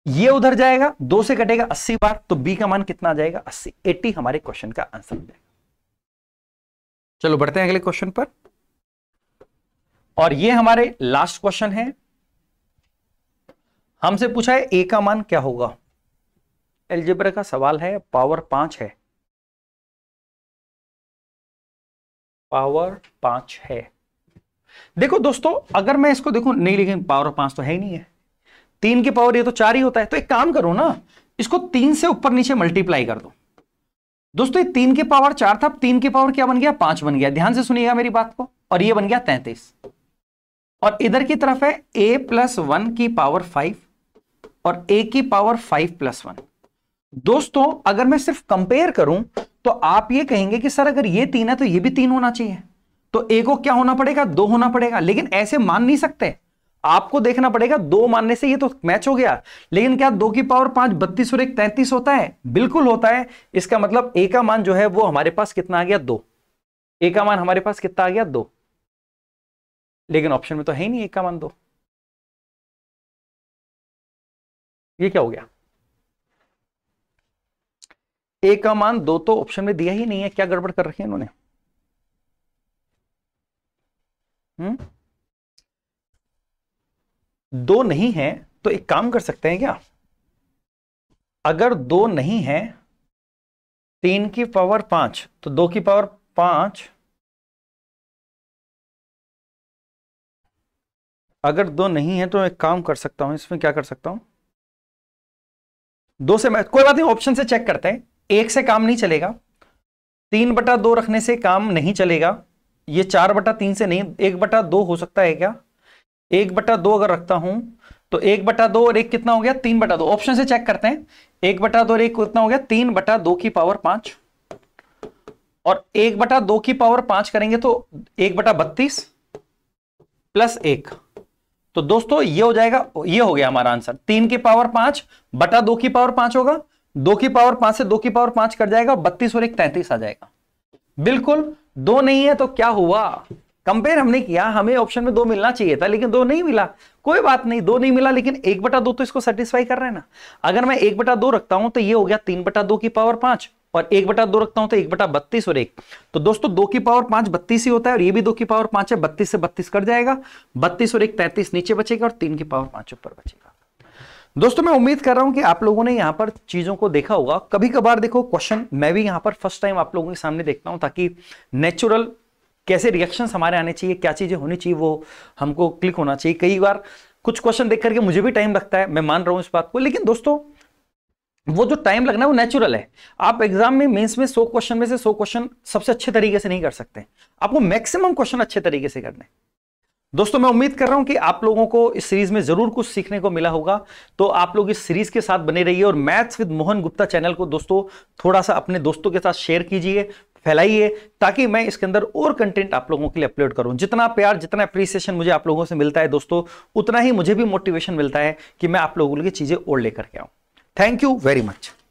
ये उधर जाएगा दो से कटेगा अस्सी बार तो बी का मान कितना आ जाएगा अस्सी एटी हमारे क्वेश्चन का आंसर हो जाएगा चलो बढ़ते हैं अगले क्वेश्चन पर और ये हमारे लास्ट क्वेश्चन है हमसे पूछा है ए का मान क्या होगा एल्जेब्रा का सवाल है पावर पांच है पावर पांच है देखो दोस्तों अगर मैं इसको देखू नहीं लेकिन पावर ऑफ पांच तो है ही नहीं है तीन की पावर ये तो चार ही होता है तो एक काम करो ना इसको तीन से ऊपर नीचे मल्टीप्लाई कर दो दोस्तों ये तीन की पावर चार था तीन की पावर क्या बन गया पांच बन गया ध्यान से सुनिएगा मेरी बात को और ये बन गया तैतीस और इधर की तरफ है ए प्लस वन की पावर फाइव और ए की पावर फाइव प्लस वन दोस्तों अगर मैं सिर्फ कंपेयर करूं तो आप ये कहेंगे कि सर अगर ये तीन है तो ये भी तीन होना चाहिए तो ए को क्या होना पड़ेगा दो होना पड़ेगा लेकिन ऐसे मान नहीं सकते आपको देखना पड़ेगा दो मानने से ये तो मैच हो गया लेकिन क्या दो की पावर पांच बत्तीस और एक तैंतीस होता है बिल्कुल होता है इसका मतलब ए का मान जो है वो हमारे पास कितना आ गया दो ए का मान हमारे पास कितना आ गया दो लेकिन ऑप्शन में तो है ही नहीं एक का मान दो ये क्या हो गया ए का मान दो तो ऑप्शन में दिया ही नहीं है क्या गड़बड़ कर रखी है इन्होंने हम्म? दो नहीं है तो एक काम कर सकते हैं क्या अगर दो नहीं है तीन की पावर पांच तो दो की पावर पांच अगर दो नहीं है तो एक काम कर सकता हूं इसमें क्या कर सकता हूं दो से मैं कोई बात नहीं ऑप्शन से चेक करते हैं एक से काम नहीं चलेगा तीन बटा दो रखने से काम नहीं चलेगा ये चार बटा तीन से नहीं एक बटा दो हो सकता है क्या एक बटा दो अगर रखता हूं तो एक बटा दो और एक कितना हो गया तीन बटा दो ऑप्शन से चेक करते हैं एक बटा दो और एक कितना हो गया तीन बटा दो की पावर पांच और एक बटा दो की पावर पांच करेंगे तो एक बटा बत्तीस प्लस एक तो दोस्तों ये हो जाएगा ये हो गया हमारा आंसर तीन की पावर पांच बटा दो की पावर पांच होगा दो की पावर पांच से दो की पावर पांच कर जाएगा बत्तीस और एक तैंतीस आ जाएगा बिल्कुल दो नहीं है तो क्या हुआ कंपेयर हमने किया हमें ऑप्शन में दो मिलना चाहिए था लेकिन दो नहीं मिला कोई बात नहीं दो नहीं मिला लेकिन एक बटा दो तो इसको सेटिस्फाई कर रहे हैं ना अगर मैं एक बटा दो रखता हूं तो ये हो गया तीन बटा दो की पावर पांच और एक बटा दो रखता हूं तो एक बटा बत्तीस और एक तो दोस्तों दो की पावर पांच बत्तीस ही होता है और ये भी दो की पावर पांच है बत्तीस से बत्तीस कर जाएगा बत्तीस और एक तैतीस नीचे बचेगा और तीन की पावर पांच ऊपर बचेगा दोस्तों मैं उम्मीद कर रहा हूं कि आप लोगों ने यहाँ पर चीज़ों को देखा होगा कभी कभार देखो क्वेश्चन मैं भी यहाँ पर फर्स्ट टाइम आप लोगों के सामने देखता हूं ताकि नेचुरल कैसे रिएक्शन हमारे आने चाहिए क्या चीज़ें होनी चाहिए वो हमको क्लिक होना चाहिए कई बार कुछ क्वेश्चन देख करके मुझे भी टाइम लगता है मैं मान रहा हूं इस बात को लेकिन दोस्तों वो जो टाइम लगना है वो नेचुरल है आप एग्जाम में मेंस में सौ क्वेश्चन में से सौ क्वेश्चन सबसे अच्छे तरीके से नहीं कर सकते आपको मैक्सिमम क्वेश्चन अच्छे तरीके से करने दोस्तों मैं उम्मीद कर रहा हूं कि आप लोगों को इस सीरीज में जरूर कुछ सीखने को मिला होगा तो आप लोग इस सीरीज के साथ बने रहिए और maths with Mohan Gupta channel को दोस्तों थोड़ा सा अपने दोस्तों के साथ शेयर कीजिए फैलाइए ताकि मैं इसके अंदर और कंटेंट आप लोगों के लिए अपलोड करूं जितना प्यार जितना अप्रिसिएशन मुझे आप लोगों से मिलता है दोस्तों उतना ही मुझे भी मोटिवेशन मिलता है कि मैं आप लोगों की चीजें और लेकर के आऊं थैंक यू वेरी मच